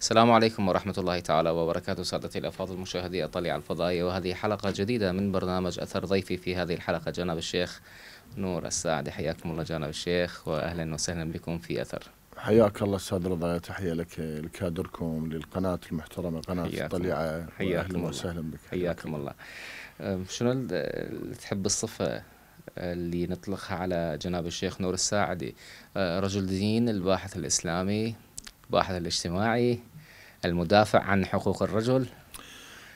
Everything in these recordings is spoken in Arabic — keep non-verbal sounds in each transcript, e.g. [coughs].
السلام عليكم ورحمة الله تعالى وبركاته سادتي الأفاضل مشاهدي أطلع الفضائي وهذه حلقة جديدة من برنامج أثر ضيفي في هذه الحلقة جناب الشيخ نور الساعدي حياكم الله جناب الشيخ وأهلا وسهلا بكم في أثر حياك الله استاذ رضا تحيه لك لكادركم للقناه المحترمه قناه الطليعه حياكم الله وسهلا بك حياكم الله شنو تحب الصفه اللي نطلقها على جناب الشيخ نور الساعدي أه، رجل دين الباحث الاسلامي الباحث الاجتماعي المدافع عن حقوق الرجل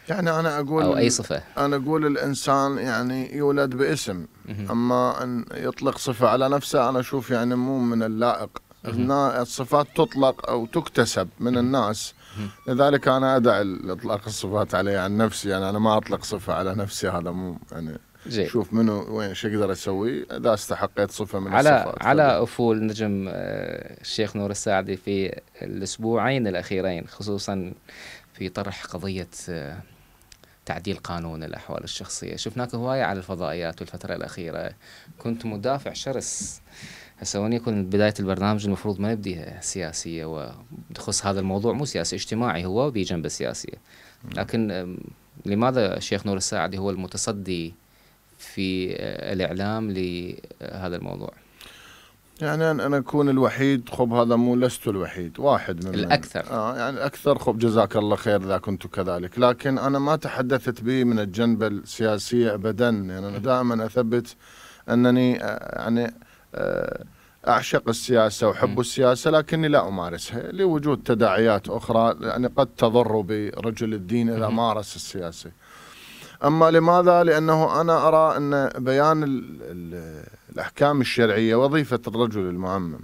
يعني انا اقول او اي صفه انا اقول الانسان يعني يولد باسم اما ان يطلق صفه على نفسه انا اشوف يعني مو من اللائق هنا الصفات تطلق او تكتسب من الناس لذلك انا ادعي اطلاق الصفات علي عن نفسي يعني انا ما اطلق صفه على نفسي هذا مو يعني زين شوف منو وين شو اقدر اسوي اذا استحقيت صفه من على الصفات على افول نجم آه، الشيخ نور الساعدي في الاسبوعين الاخيرين خصوصا في طرح قضيه آه، تعديل قانون الاحوال الشخصيه شفناك هوايه على الفضائيات والفتره الاخيره كنت مدافع شرس هسه وين يكون بدايه البرنامج المفروض ما نبديها سياسيه وتخص هذا الموضوع مو سياسي اجتماعي هو بجنبه سياسيه لكن لماذا الشيخ نور الساعدي هو المتصدي في آه، الإعلام لهذا الموضوع يعني أنا أكون الوحيد خب هذا مو لست الوحيد واحد من الأكثر من آه يعني الأكثر خب جزاك الله خير إذا كنت كذلك لكن أنا ما تحدثت به من الجنب السياسي أبدا يعني أنا دائما أثبت أنني آه، يعني آه، اعشق السياسه واحب السياسه لكني لا امارسها لوجود تداعيات اخرى يعني قد تضر برجل الدين اذا مارس السياسه. أما لماذا؟ لأنه أنا أرى أن بيان الـ الـ الأحكام الشرعية وظيفة الرجل المعمم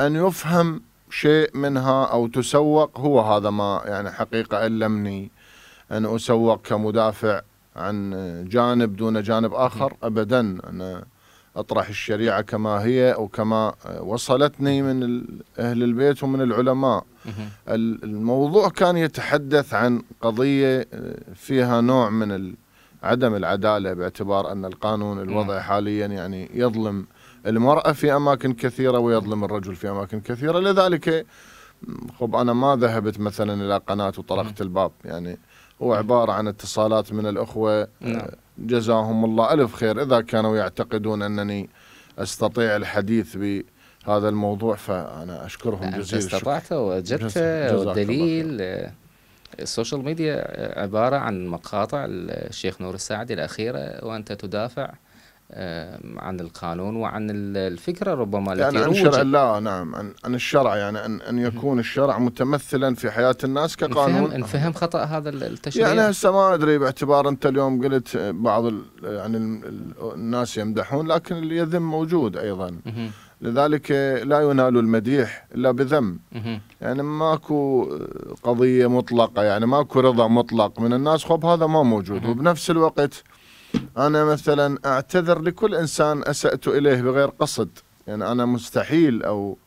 أن يفهم شيء منها أو تسوق هو هذا ما يعني حقيقة ألمني أن أسوق كمدافع عن جانب دون جانب آخر أبدا أنا أطرح الشريعة كما هي أو كما آه، وصلتني من أهل البيت ومن العلماء الموضوع كان يتحدث عن قضية آه، فيها نوع من عدم العدالة باعتبار أن القانون الوضع حاليا يعني يظلم المرأة في أماكن كثيرة ويظلم الرجل في أماكن كثيرة لذلك خب أنا ما ذهبت مثلا إلى قناة وطرقت الباب يعني هو عبارة عن اتصالات من الأخوة آه، نعم. جزاهم الله ألف خير إذا كانوا يعتقدون أنني أستطيع الحديث ب هذا الموضوع فأنا أشكرهم جزيل الشكر استطعته الدليل السوشيال ميديا عبارة عن مقاطع الشيخ نور الساعدي الأخيرة وأنت تدافع عن القانون وعن الفكرة ربما التي يعني عن الشرع لا نعم عن, عن الشرع يعني أن, أن يكون الشرع متمثلا في حياة الناس كقانون نفهم خطأ هذا التشريع يعني هسه ما أدري باعتبار أنت اليوم قلت بعض يعني الناس يمدحون لكن اللي يذم موجود أيضا لذلك لا ينال المديح الا بذم يعني ماكو قضيه مطلقه يعني ماكو رضا مطلق من الناس خب هذا ما موجود وبنفس الوقت أنا مثلا أعتذر لكل إنسان أسأت إليه بغير قصد يعني أنا مستحيل أو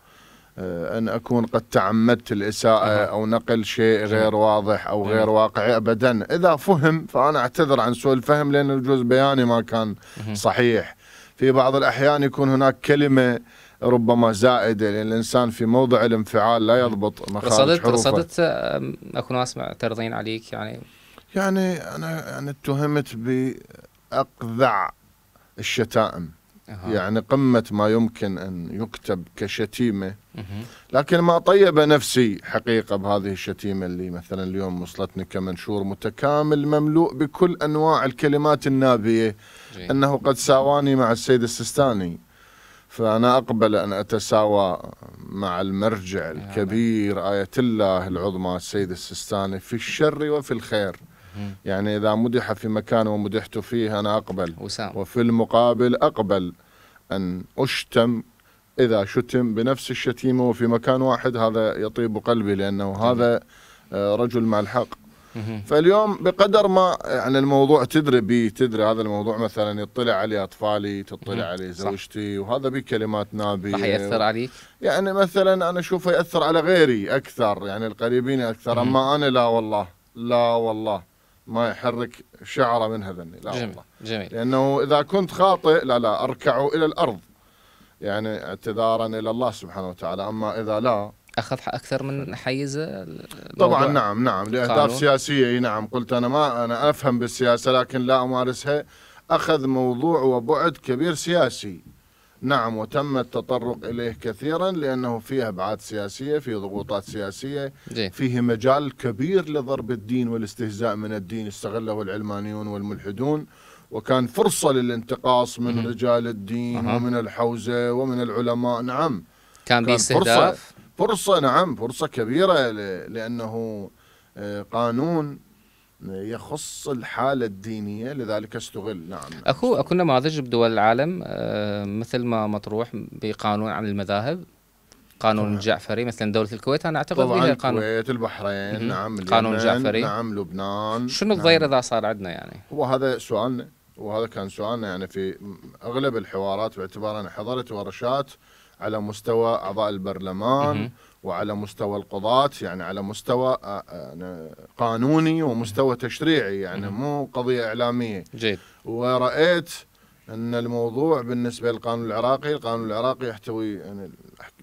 آه، أن أكون قد تعمدت الإساءة أو نقل شيء غير واضح أو غير واقعي أبدا إذا فهم فأنا أعتذر عن سوء الفهم لأن الجزء بياني ما كان صحيح في بعض الأحيان يكون هناك كلمة ربما زائده لان الانسان في موضع الانفعال لا يضبط مخارج رصدت حروفه رصدت اكو ناس معترضين عليك يعني يعني انا يعني اتهمت ب أقذع الشتائم أه. يعني قمة ما يمكن أن يكتب كشتيمة أه. لكن ما طيب نفسي حقيقة بهذه الشتيمة اللي مثلا اليوم وصلتني كمنشور متكامل مملوء بكل أنواع الكلمات النابية جي. أنه قد ساواني مع السيد السستاني فأنا أقبل أن أتساوى مع المرجع الكبير آية الله العظمى السيد السستاني في الشر وفي الخير يعني إذا مدح في مكان ومدحت فيه أنا أقبل وسام. وفي المقابل أقبل أن أشتم إذا شتم بنفس الشتيمة وفي مكان واحد هذا يطيب قلبي لأنه هذا آه، رجل مع الحق فاليوم بقدر ما يعني الموضوع تدري بي تدري هذا الموضوع مثلا يطلع عليه اطفالي تطلع عليه زوجتي وهذا بكلمات نابيه راح ياثر عليك؟ يعني مثلا انا اشوفه ياثر على غيري اكثر يعني القريبين اكثر اما انا لا والله لا والله ما يحرك شعره من هذني لا جميل. والله جميل لانه اذا كنت خاطئ لا لا اركع الى الارض يعني اعتذارا الى الله سبحانه وتعالى اما اذا لا اخذ اكثر من حيز طبعا نعم نعم لاهداف سياسيه نعم قلت انا ما انا افهم بالسياسه لكن لا امارسها اخذ موضوع وبعد كبير سياسي نعم وتم التطرق إليه كثيرا لأنه فيه أبعاد سياسية فيه ضغوطات سياسية فيه مجال كبير لضرب الدين والاستهزاء من الدين استغله العلمانيون والملحدون وكان فرصة للانتقاص من مم. رجال الدين أه. ومن الحوزة ومن العلماء نعم كان, كان فرصة, فرصة نعم فرصة كبيرة لأنه آه، قانون يخص الحالة الدينية لذلك استغل نعم أكو أكو نماذج بدول العالم آه، مثل ما مطروح بقانون عن المذاهب قانون طبعا. الجعفري مثلا دولة الكويت أنا أعتقد طبعا قانون الكويت البحرين نعم قانون الجعفري نعم لبنان شنو الضير نعم. إذا صار عندنا يعني هو هذا سؤالنا وهذا كان سؤالنا يعني في أغلب الحوارات باعتبار أنا حضرت ورشات على مستوى أعضاء البرلمان وعلى مستوى القضاة يعني على مستوى آه، آه، قانوني ومستوى تشريعي يعني مو قضية إعلامية جيد ورأيت أن الموضوع بالنسبة للقانون العراقي القانون العراقي يحتوي يعني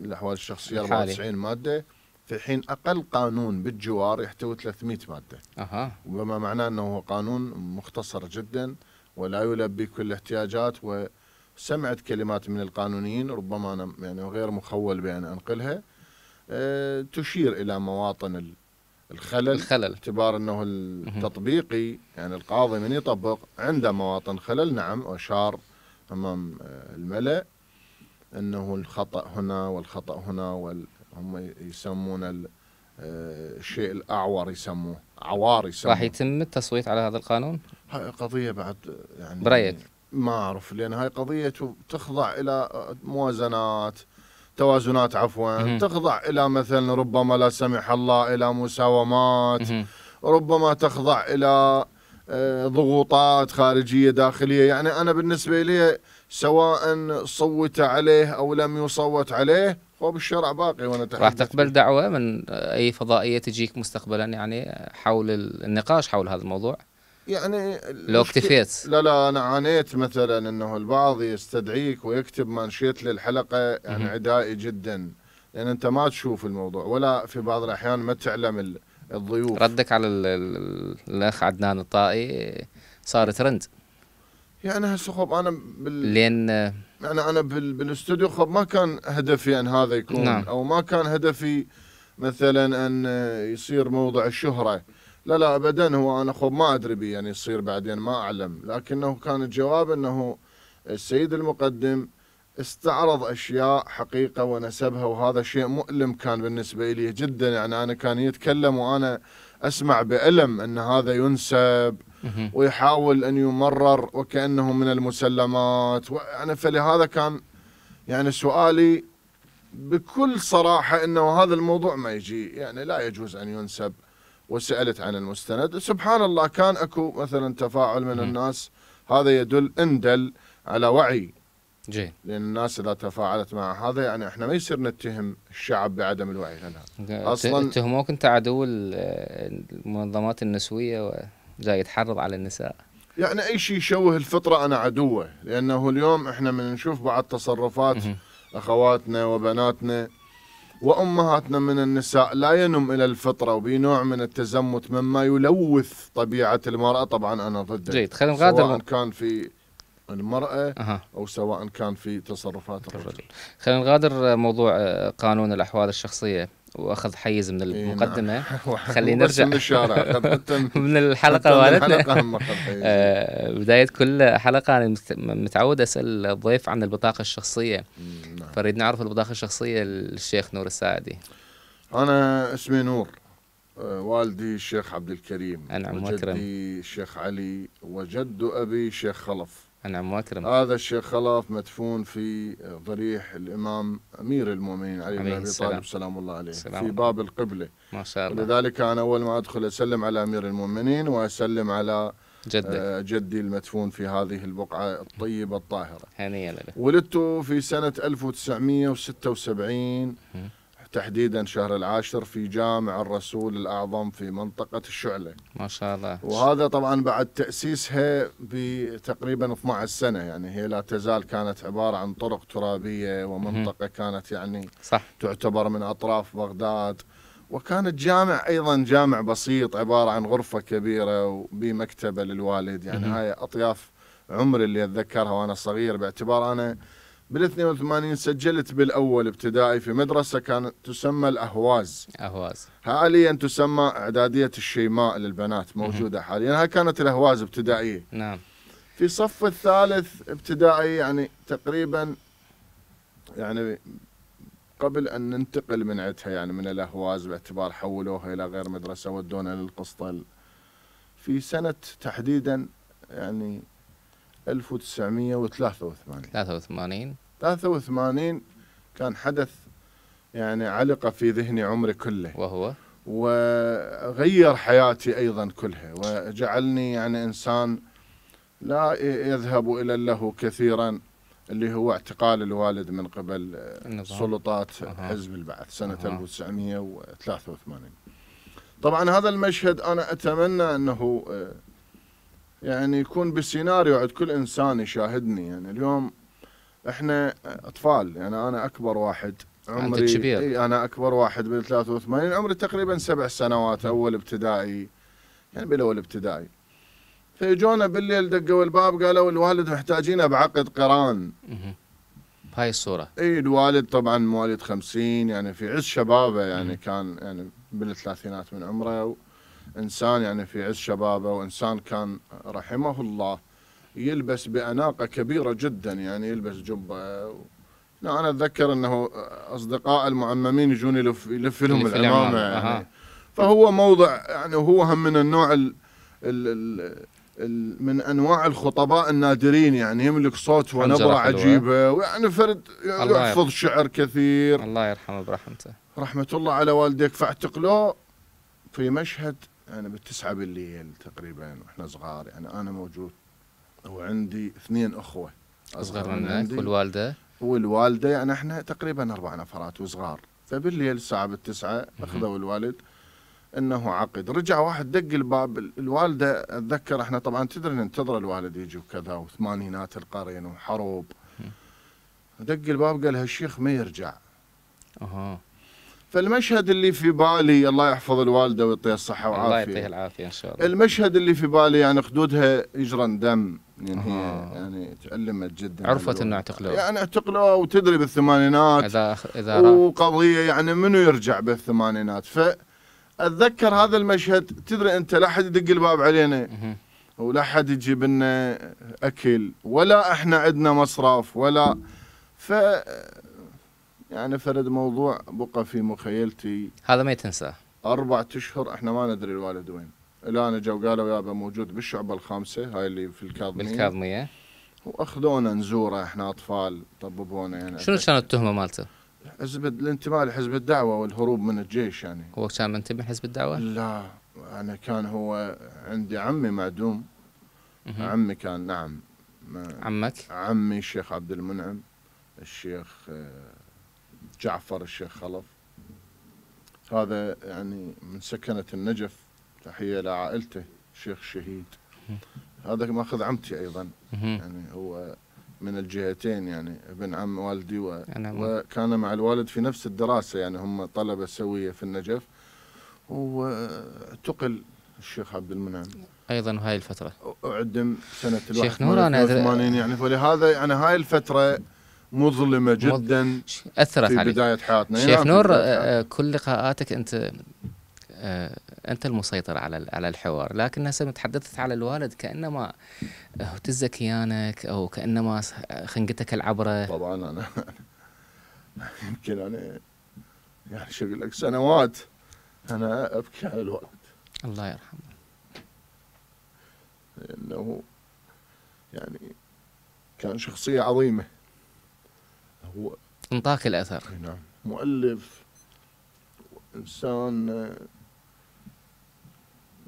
الأحوال الشخصية الحالي. 94 مادة في حين أقل قانون بالجوار يحتوي 300 مادة أها. وما معناه أنه هو قانون مختصر جدا ولا يلبي كل الاحتياجات وسمعت كلمات من القانونيين ربما أنا يعني غير مخول بأن أنقلها آه، تشير الى مواطن الخلل الخلل باعتبار انه التطبيقي يعني القاضي من يطبق عنده مواطن خلل نعم واشار امام آه، الملا انه الخطا هنا والخطا هنا وال هم يسمون آه، الشيء الاعور يسموه عوار يسموه راح يتم التصويت على هذا القانون؟ هاي قضيه بعد يعني برايك ما اعرف لان هاي قضيه تخضع الى موازنات توازنات عفوا تخضع الى مثلا ربما لا سمح الله الى مساومات ربما تخضع الى آه، ضغوطات خارجيه داخليه يعني انا بالنسبه لي سواء صوت عليه او لم يصوت عليه هو بالشرع باقي وانا راح تقبل دعوه من اي فضائيه تجيك مستقبلا يعني حول النقاش حول هذا الموضوع يعني لو اكتفيت لا لا انا عانيت مثلا انه البعض يستدعيك ويكتب مانشيت للحلقه يعني عدائي جدا لان انت ما تشوف الموضوع ولا في بعض الاحيان ما تعلم الضيوف ردك على الاخ عدنان الطائي صار ترند يعني هسه خب انا بال لان يعني انا بال... بالاستوديو خب ما كان هدفي ان هذا يكون نعم. او ما كان هدفي مثلا ان يصير موضع الشهره لا لا ابدا هو انا خب ما ادري بي يعني يصير بعدين ما اعلم لكنه كان الجواب انه السيد المقدم استعرض اشياء حقيقه ونسبها وهذا شيء مؤلم كان بالنسبه لي جدا يعني انا كان يتكلم وانا اسمع بالم ان هذا ينسب ويحاول ان يمرر وكانه من المسلمات وانا فلهذا كان يعني سؤالي بكل صراحه انه هذا الموضوع ما يجي يعني لا يجوز ان ينسب وسألت عن المستند سبحان الله كان أكو مثلا تفاعل من الناس هذا يدل اندل على وعي جي. لان الناس اذا تفاعلت مع هذا يعني احنا ما يصير نتهم الشعب بعدم الوعي لنا اصلا اتهموك انت عدو المنظمات النسويه وجاي تحرض على النساء يعني اي شيء يشوه الفطره انا عدوه لانه اليوم احنا من نشوف بعض تصرفات اخواتنا وبناتنا وأمهاتنا من النساء لا ينم إلى الفطرة وبنوع من التزمت مما يلوث طبيعة المرأة طبعا أنا ضده جيد خلينا نغادر سواء كان في المرأة أه. أو سواء كان في تصرفات الرجل خلينا نغادر موضوع قانون الأحوال الشخصية واخذ حيز من المقدمه نعم. [laughs] خلينا نرجع من الشارع [laughs] من الحلقه مالتنا [laughs] آه، بدايه كل حلقه انا متعود اسال الضيف عن البطاقه الشخصيه نعم. فريد نعرف البطاقه الشخصيه للشيخ نور الساعدي انا اسمي نور آه، والدي الشيخ عبد الكريم وجدي الشيخ علي وجد ابي الشيخ خلف عم واكرم هذا الشيخ خلاف مدفون في ضريح الإمام أمير المؤمنين علي بن أبي طالب سلام الله عليه سلام في باب القبلة ما شاء الله لذلك أنا أول ما أدخل أسلم على أمير المؤمنين وأسلم على جدي. آه، جدي المدفون في هذه البقعة الطيبة الطاهرة هنيئا لك ولدت في سنة 1976 تحديدا شهر العاشر في جامع الرسول الأعظم في منطقة الشعلة ما شاء الله وهذا طبعا بعد تأسيسها بتقريبا 12 سنة يعني هي لا تزال كانت عبارة عن طرق ترابية ومنطقة كانت يعني صح. تعتبر من أطراف بغداد وكانت جامع ايضا جامع بسيط عباره عن غرفه كبيره وبمكتبه للوالد يعني هاي اطياف عمري اللي اتذكرها وانا صغير باعتبار انا بال 82 سجلت بالاول ابتدائي في مدرسه كانت تسمى الاهواز اهواز حاليا تسمى اعداديه الشيماء للبنات موجوده حاليا هاي كانت الاهواز ابتدائيه نعم في صف الثالث ابتدائي يعني تقريبا يعني قبل ان ننتقل من عدها يعني من الاهواز باعتبار حولوها الى غير مدرسه ودونا للقسطل في سنه تحديدا يعني 1983 83 83 كان حدث يعني علق في ذهني عمري كله وهو وغير حياتي ايضا كلها وجعلني يعني انسان لا يذهب الى اللهو كثيرا اللي هو اعتقال الوالد من قبل آه، سلطات حزب البعث سنه أه. 1983 طبعا هذا المشهد انا اتمنى انه آه، يعني يكون بالسيناريو عند كل انسان يشاهدني يعني اليوم احنا اطفال يعني انا اكبر واحد عمري انت كبير اي انا اكبر واحد بال 83 عمري تقريبا سبع سنوات اول ابتدائي يعني بالاول ابتدائي فيجونا بالليل دقوا الباب قالوا الوالد محتاجينه بعقد قران بهاي الصوره اي الوالد طبعا مواليد 50 يعني في عز شبابه يعني كان يعني بالثلاثينات من عمره إنسان يعني في عز شبابه وإنسان كان رحمه الله يلبس بأناقة كبيرة جدا يعني يلبس جبة لا أنا أتذكر أنه أصدقاء المعممين يجون يلف, يلف لهم العمامة يعني فهو موضع يعني هو هم من النوع ال ال ال ال من انواع الخطباء النادرين يعني يملك صوت ونبره عجيبه ويعني فرد يحفظ شعر كثير الله يرحمه برحمته رحمه الله على والديك فاعتقلوه في مشهد انا بالتسعة بالليل تقريبا واحنا صغار يعني انا موجود وعندي اثنين اخوه اصغر منك والوالده والوالده يعني احنا تقريبا اربع نفرات وصغار فبالليل الساعه بالتسعه اخذوا الوالد انه عقد رجع واحد دق الباب الوالده اتذكر احنا طبعا تدري ننتظر الوالد يجي وكذا وثمانينات القرن وحروب دق الباب قال هالشيخ ما يرجع اها فالمشهد اللي في بالي الله يحفظ الوالده ويعطيها الصحه والعافيه الله يعطيها العافيه ان شاء الله المشهد اللي في بالي يعني خدودها يجرن دم يعني هي آه. يعني تألمت جدا عرفت انه اعتقلوه يعني اعتقلوه وتدري بالثمانينات اذا اذا وقضيه يعني منو يرجع بالثمانينات فاتذكر هذا المشهد تدري انت لا احد يدق الباب علينا ولا احد يجيب لنا اكل ولا احنا عندنا مصرف ولا ف يعني فرد موضوع بقى في مخيلتي هذا ما يتنساه أربعة أشهر إحنا ما ندري الوالد وين الآن جو قالوا يابا موجود بالشعبة الخامسة هاي اللي في الكاظمية بالكاظمية وأخذونا نزوره إحنا أطفال طببونا يعني شنو كانت التهمة مالته؟ حزب الانتماء لحزب الدعوة والهروب من الجيش يعني هو كان منتمي لحزب الدعوة؟ لا أنا كان هو عندي عمي معدوم عمي كان نعم عمك؟ عمي الشيخ عبد المنعم الشيخ آه، جعفر الشيخ خلف هذا يعني من سكنة النجف تحية لعائلته شيخ شهيد هذا ماخذ عمتي أيضا يعني هو من الجهتين يعني ابن عم والدي و... وكان مع الوالد في نفس الدراسة يعني هم طلبة سوية في النجف وتقل الشيخ عبد المنعم ايضا هاي الفتره اعدم سنه الواحد شيخ نور انا يعني فلهذا يعني هاي الفتره مظلمه جدا اثرت في عليك. بدايه حياتنا شيخ نور آه، كل لقاءاتك انت آه، انت المسيطر على على الحوار لكن هسه تحدثت على الوالد كانما اهتز كيانك او كانما خنقتك العبره طبعا انا [laughs] يمكن انا يعني شو اقول لك سنوات انا ابكي على الوالد الله يرحمه لانه يعني كان شخصيه عظيمه هو انطاق الاثر نعم مؤلف انسان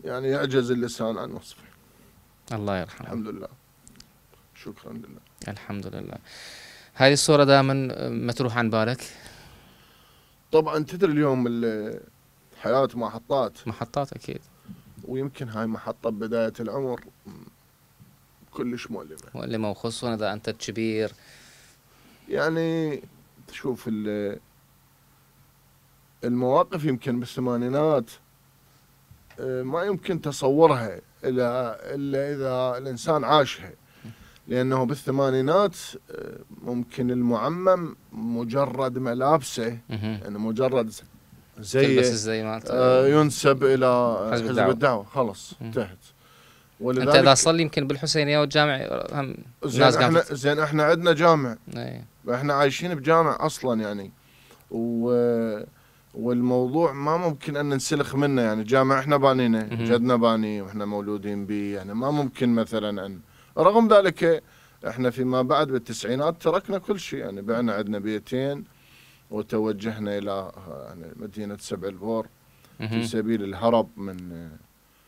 يعني يعجز اللسان عن وصفه الله يرحمه الحمد لله شكرا لله الحمد لله هذه الصورة دائما ما تروح عن بالك طبعا تدري اليوم الحياة محطات محطات أكيد ويمكن هاي محطة بداية العمر كلش مؤلمة مؤلمة وخصوصا إذا أنت كبير يعني تشوف المواقف يمكن بالثمانينات آه، ما يمكن تصورها الا الا اذا الانسان عاشها لانه بالثمانينات آه، ممكن المعمم مجرد ملابسه يعني مجرد زي, زي آه، ينسب الى حزب الدعوه, الدعوة. خلص انتهت ولذلك انت اذا صلي يمكن بالحسينيه والجامع هم زين ناس احنا زين احنا عندنا جامع ايه. احنا عايشين بجامع اصلا يعني و والموضوع ما ممكن ان ننسلخ منه يعني جامع احنا بانينه جدنا باني واحنا مولودين به يعني ما ممكن مثلا ان رغم ذلك احنا فيما بعد بالتسعينات تركنا كل شيء يعني بعنا عندنا بيتين وتوجهنا الى يعني مدينه سبع البور في سبيل الهرب من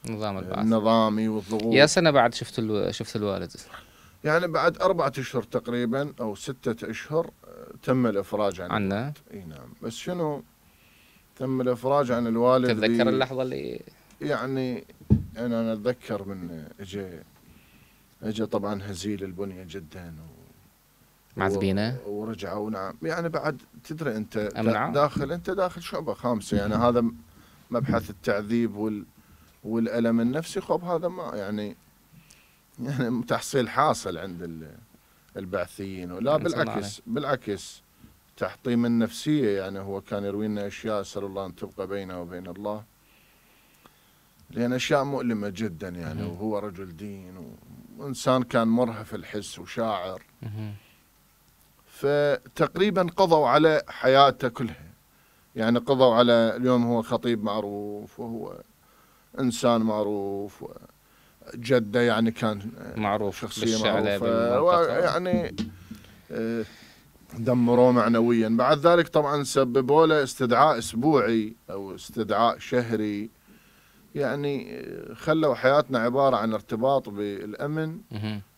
نظام آه، البعث النظامي والضغوط يا سنه بعد شفت الو... شفت الوالد يعني بعد أربعة أشهر تقريبا أو ستة أشهر آه، تم الإفراج عن عنه اي نعم بس شنو تم الإفراج عن الوالد تتذكر اللحظة اللي يعني أنا أتذكر من إجي إجي طبعا هزيل البنية جدا و معذبينه ورجعوا نعم يعني بعد تدري انت أمنعه. داخل انت داخل شعبه خامسه يعني هذا مبحث التعذيب وال والالم النفسي خب هذا ما يعني يعني تحصيل حاصل عند البعثيين ولا يعني بالعكس بالعكس تحطيم النفسيه يعني هو كان يروي لنا اشياء اسال الله ان تبقى بينه وبين الله لان اشياء مؤلمه جدا يعني وهو رجل دين وانسان كان مرهف الحس وشاعر فتقريبا قضوا على حياته كلها يعني قضوا على اليوم هو خطيب معروف وهو انسان معروف جده يعني كان معروف شخصيه معروفه ويعني آه، دمروه معنويا بعد ذلك طبعا سببوا له استدعاء اسبوعي او استدعاء شهري يعني آه، خلوا حياتنا عباره عن ارتباط بالامن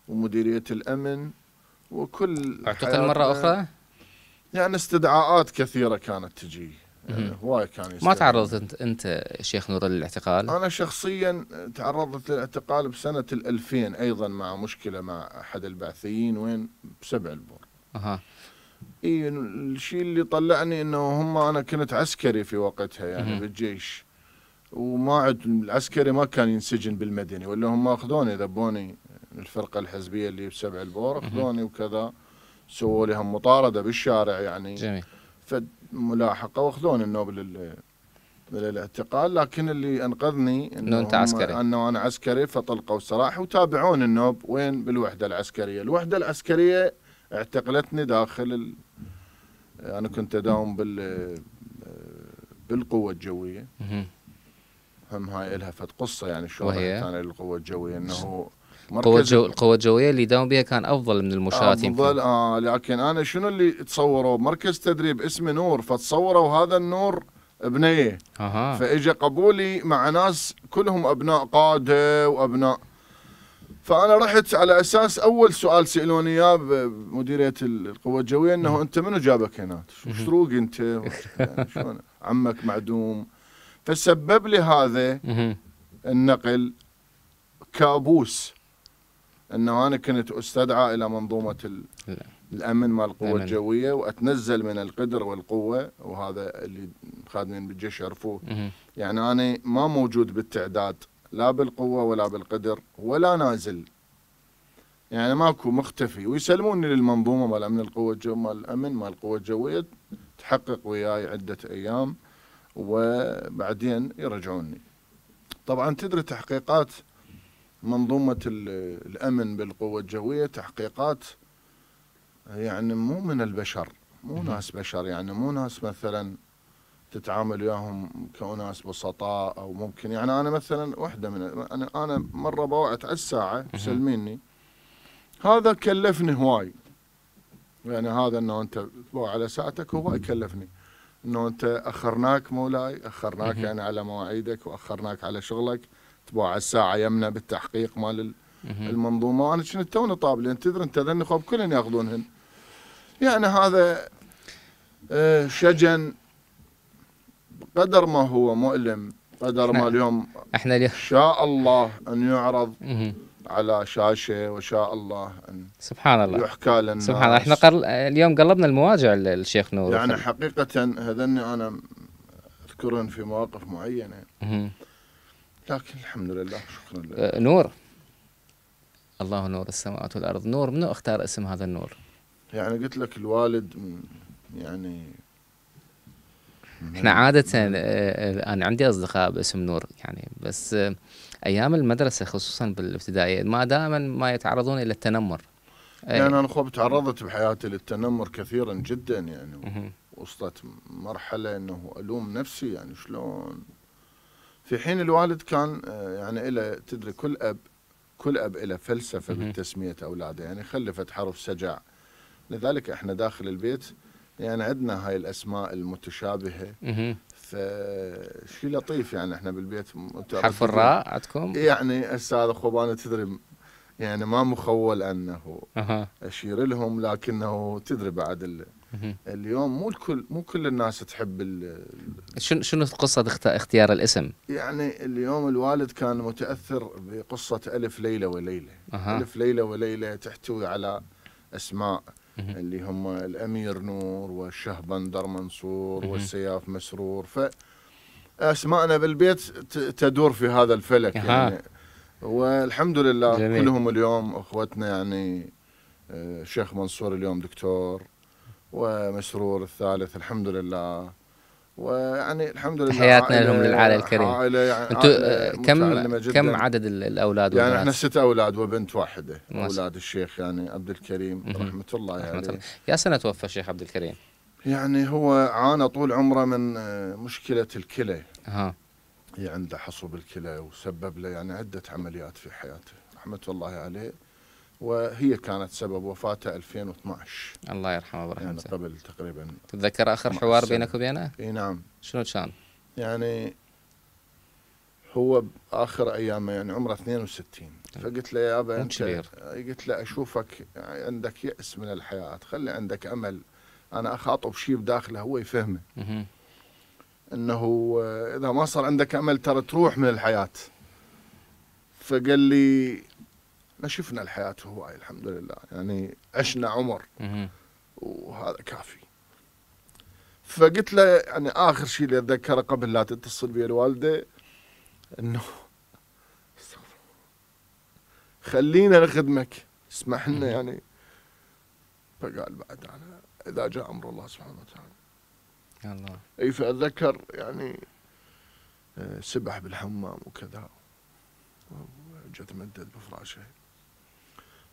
ومديريه الامن وكل اعتقل مره اخرى يعني استدعاءات كثيره كانت تجي هواي آه، كان يستغل. ما تعرضت انت شيخ نور للاعتقال؟ انا شخصيا تعرضت للاعتقال بسنه ال 2000 ايضا مع مشكله مع احد البعثيين وين بسبع البور. اها اي الشيء اللي طلعني انه هم انا كنت عسكري في وقتها يعني بالجيش وما عد العسكري ما كان ينسجن بالمدني ولا هم اخذوني ذبوني الفرقه الحزبيه اللي بسبع البور اخذوني وكذا سووا لهم مطارده بالشارع يعني جميل فد ملاحقه واخذون النوبل للاعتقال لكن اللي انقذني انه انت عسكري انه انا عسكري فطلقوا السراح وتابعون النوب وين بالوحده العسكريه، الوحده العسكريه اعتقلتني داخل ال... انا كنت اداوم بال بالقوه الجويه هم هاي لها فد قصه يعني شلون انا للقوه الجويه انه القوة الجو... القوة الجوية اللي داوم بها كان أفضل من المشاة أفضل آه،, آه لكن أنا شنو اللي تصوروا مركز تدريب اسمه نور فتصوروا هذا النور بنيه أها. فإجا قبولي مع ناس كلهم أبناء قادة وأبناء فأنا رحت على أساس أول سؤال سألوني إياه مديرية القوة الجوية أنه أنت منو جابك هنا؟ شروق أنت؟ يعني [laughs] عمك معدوم فسبب لي هذا النقل كابوس انه انا كنت استدعى الى منظومه ال... الامن مال القوه الجويه واتنزل من القدر والقوه وهذا اللي خادمين بالجيش يعرفوه يعني انا ما موجود بالتعداد لا بالقوه ولا بالقدر ولا نازل يعني ماكو مختفي ويسلموني للمنظومه مال امن القوه الجو مال الامن مال القوه الجويه تحقق وياي عده ايام وبعدين يرجعوني طبعا تدري تحقيقات منظومة الأمن بالقوة الجوية تحقيقات يعني مو من البشر مو ناس بشر يعني مو ناس مثلا تتعامل وياهم كأناس بسطاء أو ممكن يعني أنا مثلا واحدة من أنا أنا مرة بوعت على الساعة سلميني هذا كلفني هواي يعني هذا انه انت تبوع على ساعتك هواي كلفني انه انت اخرناك مولاي اخرناك يعني على مواعيدك واخرناك على شغلك تباع الساعه يمنا بالتحقيق مال المنظومه انا كنت توني طاب لان تدري انت ذن خوب كلن ياخذونهن يعني هذا آه، شجن قدر ما هو مؤلم قدر ما اليوم احنا اليوم شاء الله ان يعرض على شاشه وشاء الله ان سبحان الله يحكى للناس سبحان الله احنا قل... اليوم قلبنا المواجع الشيخ نور يعني حقيقه هذني انا اذكرهم في مواقف معينه لكن الحمد لله شكرا لله أه، نور الله نور السماوات والارض نور منو اختار اسم هذا النور يعني قلت لك الوالد يعني احنا عادة أه، أه، انا عندي اصدقاء باسم نور يعني بس ايام المدرسة خصوصا بالابتدائية ما دائما ما يتعرضون الى التنمر يعني انا اخوة تعرضت بحياتي للتنمر كثيرا جدا يعني وصلت مرحلة انه الوم نفسي يعني شلون في حين الوالد كان آه، يعني له تدري كل اب كل اب له فلسفه بتسميه اولاده يعني خلفت حرف سجع لذلك احنا داخل البيت يعني عندنا هاي الاسماء المتشابهه فشي لطيف يعني احنا بالبيت حرف الراء عندكم؟ يعني أستاذ خبانة تدري يعني ما مخول انه اشير لهم لكنه تدري بعد اليوم مو الكل مو كل الناس تحب ال شنو شنو قصه اختيار الاسم؟ يعني اليوم الوالد كان متاثر بقصه الف ليله وليله أه. الف ليله وليله تحتوي على اسماء اللي هم الامير نور والشهبندر منصور والسياف مسرور ف اسمائنا بالبيت تدور في هذا الفلك أه. يعني والحمد لله جميل. كلهم اليوم اخوتنا يعني الشيخ آه، منصور اليوم دكتور ومسرور الثالث الحمد لله ويعني الحمد لله تحياتنا لهم للعائله الكريمه يعني انتم آه، كم كم عدد الاولاد يعني والبنات؟ يعني احنا ست اولاد وبنت واحده مصر. اولاد الشيخ يعني عبد الكريم رحمه الله رحمه الله يا سنه توفى الشيخ عبد الكريم؟ يعني هو عانى طول عمره من آه، مشكله الكلى اها يعني عنده حصو بالكلى وسبب له يعني عده عمليات في حياته رحمه الله عليه وهي كانت سبب وفاته 2012 الله يرحمه ويرحمه يعني قبل تقريبا تتذكر اخر حوار سنة. بينك وبينه؟ اي نعم شنو كان؟ يعني هو باخر ايامه يعني عمره 62 فقلت له يابا انت كبير. قلت له اشوفك عندك يأس من الحياه خلي عندك امل انا اخاطب شيء بداخله هو يفهمه انه اذا ما صار عندك امل ترى تروح من الحياه فقال لي احنا شفنا الحياة هواي الحمد لله يعني عشنا عمر وهذا كافي فقلت له يعني اخر شيء اللي اتذكره قبل لا تتصل بي الوالده انه خلينا نخدمك اسمح لنا يعني فقال بعد انا اذا جاء امر الله سبحانه وتعالى الله اي فاتذكر يعني آه، سبح بالحمام وكذا جت مدد بفراشه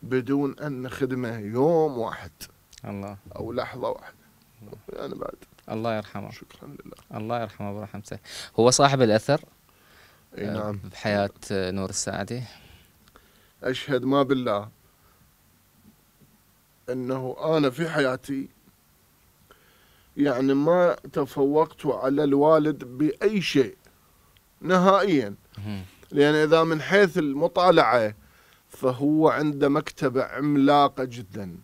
بدون أن نخدمه يوم واحد الله أو لحظة واحدة الله. يعني أنا بعد الله يرحمه شكرا لله الله يرحمه أبو رحمته هو صاحب الأثر اي نعم آه، بحياة نور الساعدي أشهد ما بالله أنه أنا في حياتي يعني ما تفوقت على الوالد بأي شيء نهائيا لأن إذا من حيث المطالعة فهو عنده مكتبة عملاقة جدا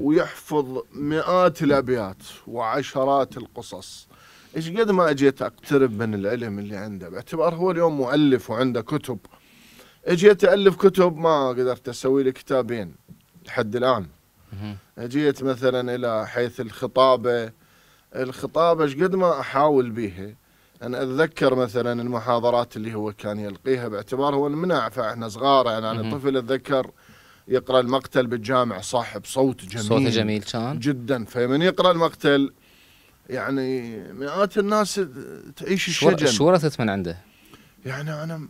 ويحفظ مئات الأبيات وعشرات القصص ايش قد ما اجيت اقترب من العلم اللي عنده باعتبار هو اليوم مؤلف وعنده كتب اجيت الف كتب ما قدرت اسوي لي كتابين لحد الان اجيت مثلا الى حيث الخطابه الخطابه ايش قد ما احاول بيها انا اتذكر مثلا المحاضرات اللي هو كان يلقيها باعتبار هو المناع فاحنا صغار يعني انا طفل اتذكر يقرا المقتل بالجامع صاحب صوت جميل صوته جميل كان جدا فمن يقرا المقتل يعني مئات الناس تعيش الشجن شو ورثت من عنده؟ يعني انا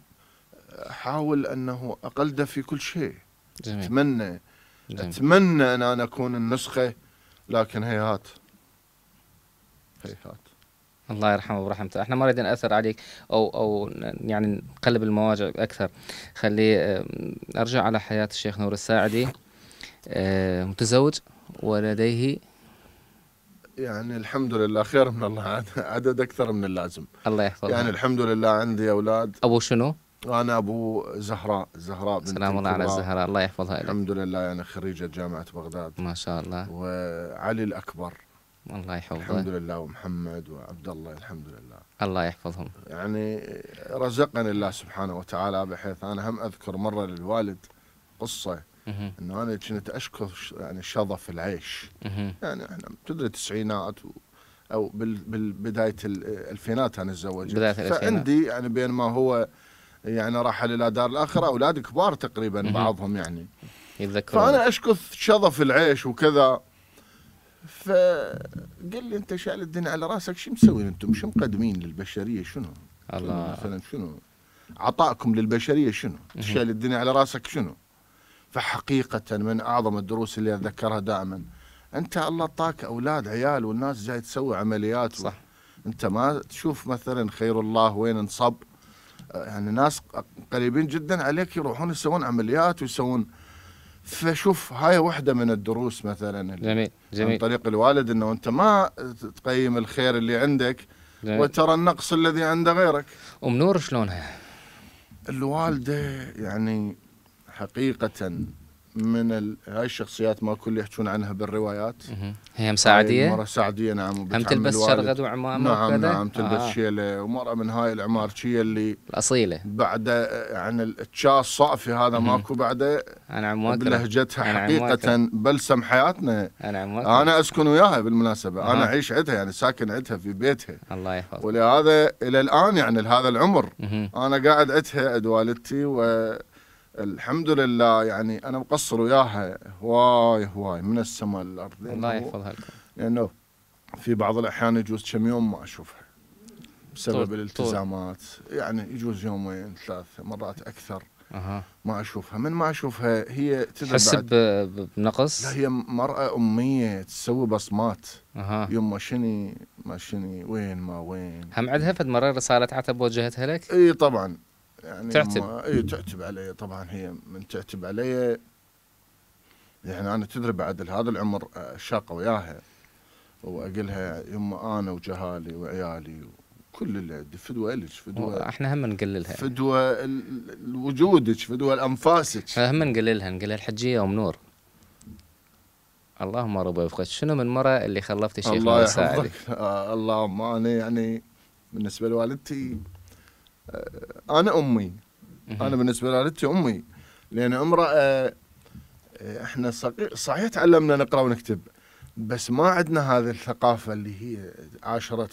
احاول انه اقلده في كل شيء جميل. اتمنى جميل. اتمنى ان انا اكون النسخه لكن هيهات هيهات الله يرحمه ورحمته احنا ما نريد ناثر عليك او او يعني نقلب المواجع اكثر خلي ارجع على حياه الشيخ نور الساعدي متزوج ولديه يعني الحمد لله خير من الله عدد اكثر من اللازم الله يحفظك يعني الحمد لله عندي اولاد ابو شنو؟ انا ابو زهراء زهراء بنت سلام الله على الزهراء الله يحفظها لك الحمد لله يعني خريجه جامعه بغداد ما شاء الله وعلي الاكبر الله يحفظه الحمد لله ومحمد وعبد الله الحمد لله الله يحفظهم يعني رزقني الله سبحانه وتعالى بحيث انا هم اذكر مره للوالد قصه انه انا كنت اشكر يعني شظف العيش يعني احنا تدري التسعينات و او بالبدايه الالفينات انا تزوجت بدايه الالفينات فعندي يعني بين ما هو يعني راح الى دار الاخره اولاد كبار تقريبا بعضهم يعني يتذكرون فانا اشكث شظف العيش وكذا فقال لي انت شايل الدنيا على راسك شو مسوي انتم شو مقدمين للبشريه شنو الله مثلا شنو عطائكم للبشريه شنو شايل الدنيا على راسك شنو فحقيقه من اعظم الدروس اللي اتذكرها دائما انت الله اعطاك اولاد عيال والناس جاي تسوي عمليات صح انت ما تشوف مثلا خير الله وين انصب يعني ناس قريبين جدا عليك يروحون يسوون عمليات ويسوون فشوف هاي واحده من الدروس مثلا جميل جميل عن طريق الوالد انه انت ما تقيم الخير اللي عندك جميل. وترى النقص الذي عند غيرك ام نور شلونها الوالده يعني حقيقه من ال... هاي الشخصيات ما كل يحكون عنها بالروايات هي مساعديه مرة سعديه نعم هم تلبس شرغد وعمامه نعم وكذا؟ نعم تلبس آه. شيله ومره من هاي شي اللي الاصيله بعد عن يعني التشاص صافي هذا ماكو بعده انعم بلهجتها أنا حقيقه بلسم حياتنا انعم انا اسكن وياها بالمناسبه آه. انا اعيش عندها يعني ساكن عندها في بيتها الله يحفظك ولهذا الى الان يعني لهذا العمر مه. انا قاعد عندها عند والدتي و الحمد لله يعني انا مقصر وياها هواي هواي من السماء للارض الله يحفظها لكم لانه يعني في بعض الاحيان يجوز كم يوم ما اشوفها بسبب طول الالتزامات طول. يعني يجوز يومين ثلاث مرات اكثر أه. ما اشوفها من ما اشوفها هي تحس بنقص لا هي مراه اميه تسوي بصمات أه. يما شني ما شني وين ما وين هم عندها فد مرة رسالة عتب وجهتها لك؟ اي طبعا يعني تعتب اي تعتب علي طبعا هي من تعتب علي يعني انا تدري بعد هذا العمر شاقه وياها واقلها يما انا وجهالي وعيالي وكل اللي عندي فدوه الك فدوه احنا هم نقللها فدوه وجودك فدوه انفاسك احنا هم نقللها نقلل الحجيه ام نور اللهم ربي يوفقك شنو من مره اللي خلفتي شيخ الله يحفظك آه اللهم انا يعني بالنسبه لوالدتي آه، انا امي انا بالنسبه لوالدتي امي لان امراه آه، احنا صحيح تعلمنا نقرا ونكتب بس ما عندنا هذه الثقافه اللي هي عاشرت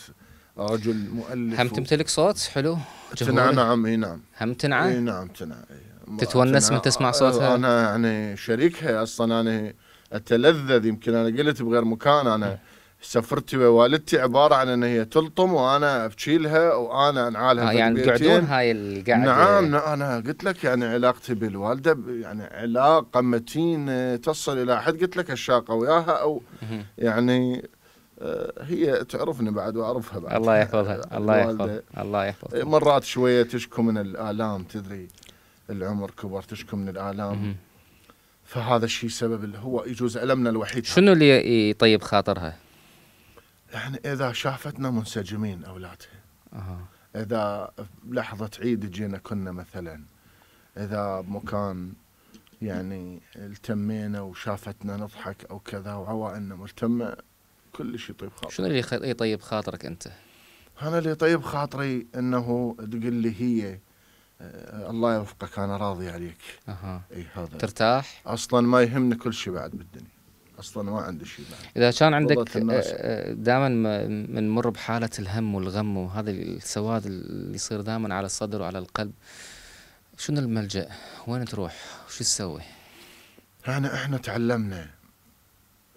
رجل مؤلف هم تمتلك صوت حلو تنع نعم اي نعم هم تنعى؟ اي نعم تنعى تتونس من تسمع صوتها؟ آه، انا يعني شريكها اصلا انا يعني اتلذذ يمكن انا قلت بغير مكان انا سفرتي ووالدتي عباره عن ان هي تلطم وانا ابشيلها وانا انعالها آه يعني تقعدون هاي القعده نعم انا قلت لك يعني علاقتي بالوالده يعني علاقه متينه آه، تصل الى حد قلت لك الشاقه وياها او يعني آه، هي تعرفني بعد واعرفها بعد الله يحفظها آه، الله يحفظها الله يحفظها مرات شويه تشكو من الالام تدري العمر كبر تشكو من الالام فهذا الشيء سبب اللي هو يجوز المنا الوحيد شنو اللي يطيب خاطرها؟ احنا يعني اذا شافتنا منسجمين اولادها أه. اذا لحظه عيد جينا كنا مثلا اذا بمكان يعني التمينا وشافتنا نضحك او كذا وعوائلنا ملتمه كل شيء طيب خاطرك شنو اللي يطيب خاطرك انت؟ انا اللي طيب خاطري انه تقول لي هي آه، الله يوفقك انا راضي عليك اها اي هذا ترتاح؟ اصلا ما يهمني كل شيء بعد بالدنيا اصلا ما عنده شيء معي. اذا كان عندك آه، آه، دائما بنمر بحاله الهم والغم وهذا السواد اللي يصير دائما على الصدر وعلى القلب شنو الملجا؟ وين تروح؟ شو تسوي؟ يعني احنا تعلمنا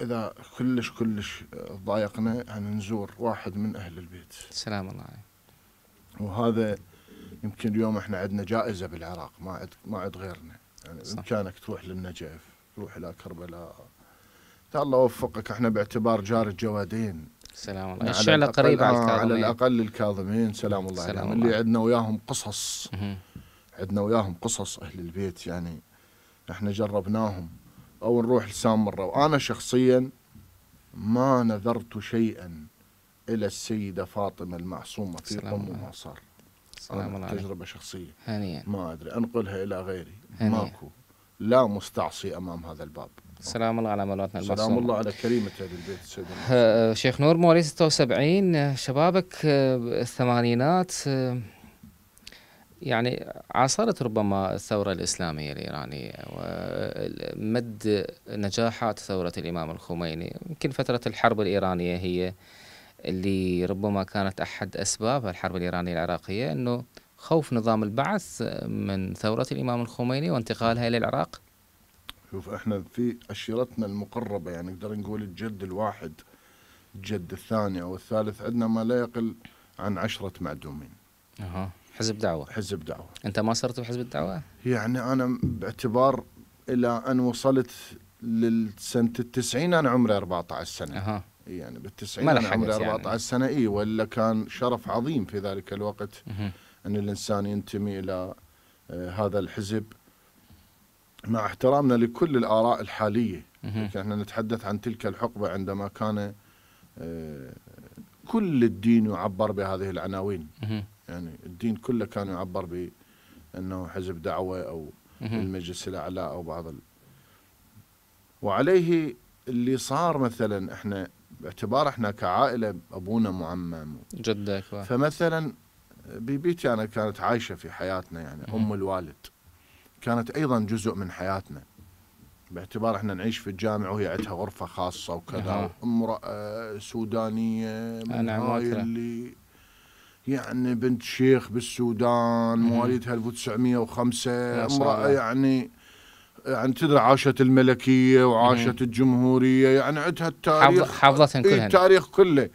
اذا كلش كلش ضايقنا ان نزور واحد من اهل البيت. سلام الله عليك. وهذا يمكن اليوم احنا عندنا جائزه بالعراق ما عد ما عد غيرنا يعني بامكانك تروح للنجف تروح الى كربلاء الله وفقك احنا باعتبار جار الجوادين سلام يعني الله الشعلة قريبة على آه، الكاظمين على الأقل الكاظمين سلام الله عليهم اللي عندنا وياهم قصص عندنا وياهم قصص أهل البيت يعني احنا جربناهم أو نروح لسامرة وأنا شخصيا ما نذرت شيئا إلى السيدة فاطمة المعصومة في قم ما صار سلام الله تجربة شخصية هنيئا ما أدري أنقلها إلى غيري هنيا. ماكو لا مستعصي أمام هذا الباب سلام الله على مولانا المعصوم سلام الله على كريمة هذا البيت آه شيخ نور مواليد 76 آه، شبابك آه، الثمانينات آه، يعني عاصرت ربما الثورة الإسلامية الإيرانية ومد نجاحات ثورة الإمام الخميني يمكن فترة الحرب الإيرانية هي اللي ربما كانت أحد أسباب الحرب الإيرانية العراقية أنه خوف نظام البعث من ثورة الإمام الخميني وانتقالها إلى العراق شوف احنا في عشيرتنا المقربه يعني نقدر نقول الجد الواحد الجد الثاني او الثالث عندنا ما لا يقل عن عشرة معدومين. اها حزب دعوه. حزب دعوه. انت ما صرت بحزب الدعوه؟ يعني انا باعتبار الى ان وصلت لسنه التسعين انا عمري 14 سنه. اها. يعني بالتسعين انا عمري 14 يعني. سنه اي ولا كان شرف عظيم في ذلك الوقت أه. ان الانسان ينتمي الى آه، هذا الحزب مع احترامنا لكل الآراء الحالية احنا نتحدث عن تلك الحقبة عندما كان آه، كل الدين يعبر بهذه العناوين يعني الدين كله كان يعبر بأنه حزب دعوة أو المجلس الأعلى أو بعض ال... وعليه اللي صار مثلا احنا باعتبار احنا كعائلة أبونا معمم جدك فمثلا ببيتي أنا كانت عايشة في حياتنا يعني أم الوالد كانت أيضا جزء من حياتنا باعتبار احنا نعيش في الجامع وهي عندها غرفه خاصه وكذا نعم. امراه آه، سودانيه من هاي اللي يعني بنت شيخ بالسودان مواليدها 1905 امراه يعني يعني تدري عاشت الملكيه وعاشت مم. الجمهوريه يعني عندها التاريخ حافظتهم إيه، كلهن التاريخ كله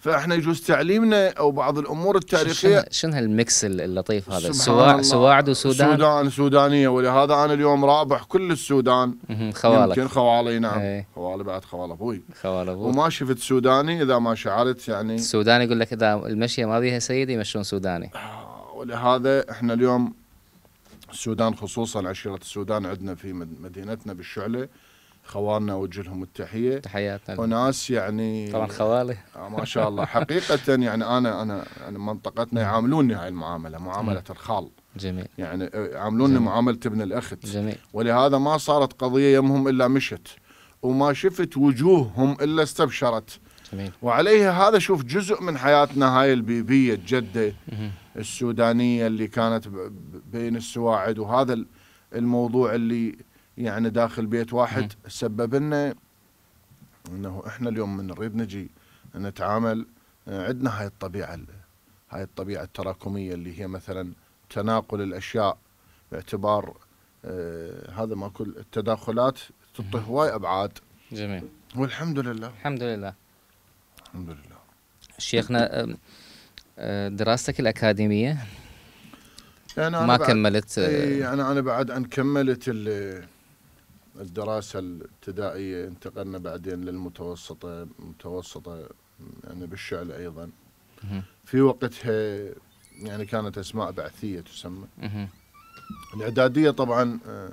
فاحنا يجوز تعليمنا او بعض الامور التاريخيه شنو هالميكس اللطيف هذا سواع سواعد وسودان سودان سودانيه ولهذا انا اليوم رابح كل السودان خوالك يمكن خوالي نعم هي. إيه. خوالي بعد خوال ابوي خوال ابوي وما شفت سوداني اذا ما شعرت يعني السوداني يقول لك اذا المشيه ما بيها سيدي يمشون سوداني آه، ولهذا احنا اليوم السودان خصوصا عشيره السودان عندنا في مدينتنا بالشعله خوالنا اوجه لهم التحيه تحياتنا وناس يعني طبعا خوالي آه، ما شاء الله حقيقه يعني انا انا انا منطقتنا نعم. يعاملوني هاي المعامله معامله نعم. الخال جميل يعني آه، يعاملوني معامله ابن الاخت جميل ولهذا ما صارت قضيه يمهم الا مشت وما شفت وجوههم الا استبشرت جميل. وعليها هذا شوف جزء من حياتنا هاي البيبيه الجده السودانيه اللي كانت بين السواعد وهذا الموضوع اللي يعني داخل بيت واحد سبب لنا انه احنا اليوم من نريد نجي نتعامل آه، عندنا هاي الطبيعه هاي الطبيعه التراكميه اللي هي مثلا تناقل الاشياء باعتبار آه هذا كل التداخلات تعطي هواي ابعاد جميل والحمد لله الحمد لله الحمد لله شيخنا آه، دراستك الاكاديميه أنا ما كملت يعني انا انا بعد ان كملت الدراسة الابتدائية انتقلنا بعدين للمتوسطة متوسطة يعني بالشعر أيضا في وقتها يعني كانت أسماء بعثية تسمى الإعدادية طبعا آه،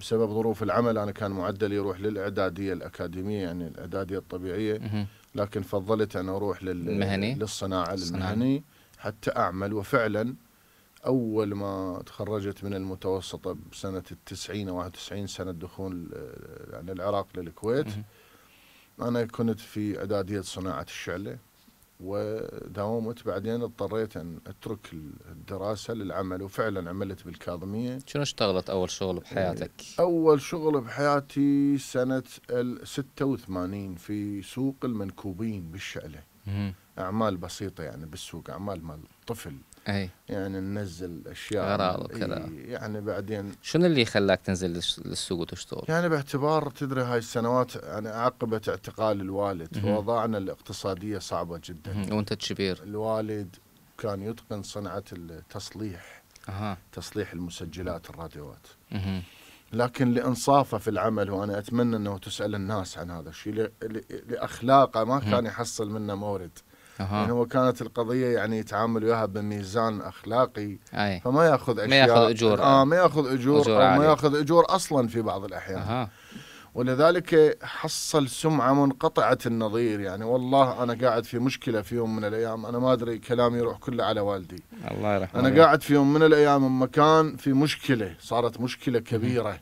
بسبب ظروف العمل أنا كان معدلي يروح للإعدادية الأكاديمية يعني الإعدادية الطبيعية لكن فضلت أن أروح لل... للصناعة المهني حتى أعمل وفعلا أول ما تخرجت من المتوسطة بسنة التسعين أو وتسعين سنة دخول آه، يعني العراق للكويت أنا كنت في إعدادية صناعة الشعلة وداومت بعدين اضطريت أن أترك الدراسة للعمل وفعلا عملت بالكاظمية شنو اشتغلت أول شغل بحياتك؟ إيه، أول شغل بحياتي سنة ال 86 في سوق المنكوبين بالشعلة أعمال بسيطة يعني بالسوق أعمال مال طفل أي. يعني ننزل اشياء غراض وكذا يعني بعدين شنو اللي خلاك تنزل للسوق وتشتغل؟ يعني باعتبار تدري هاي السنوات يعني عقبه اعتقال الوالد فوضعنا الاقتصاديه صعبه جدا وانت كبير الوالد كان يتقن صنعه التصليح أه. تصليح المسجلات الراديوات لكن لانصافه في العمل وانا اتمنى انه تسال الناس عن هذا الشيء لاخلاقه ما كان يحصل منه مورد أه. يعني هو كانت القضيه يعني يتعامل وياها بميزان اخلاقي أي. فما ياخذ اشياء ما ياخذ اجور اه ما ياخذ اجور, أجور او ما ياخذ اجور اصلا في بعض الاحيان أه. ولذلك حصل سمعه منقطعه النظير يعني والله انا قاعد في مشكله في يوم من الايام انا ما ادري كلامي يروح كله على والدي الله يرحمه انا قاعد في يوم من الايام مكان في مشكله صارت مشكله كبيره م.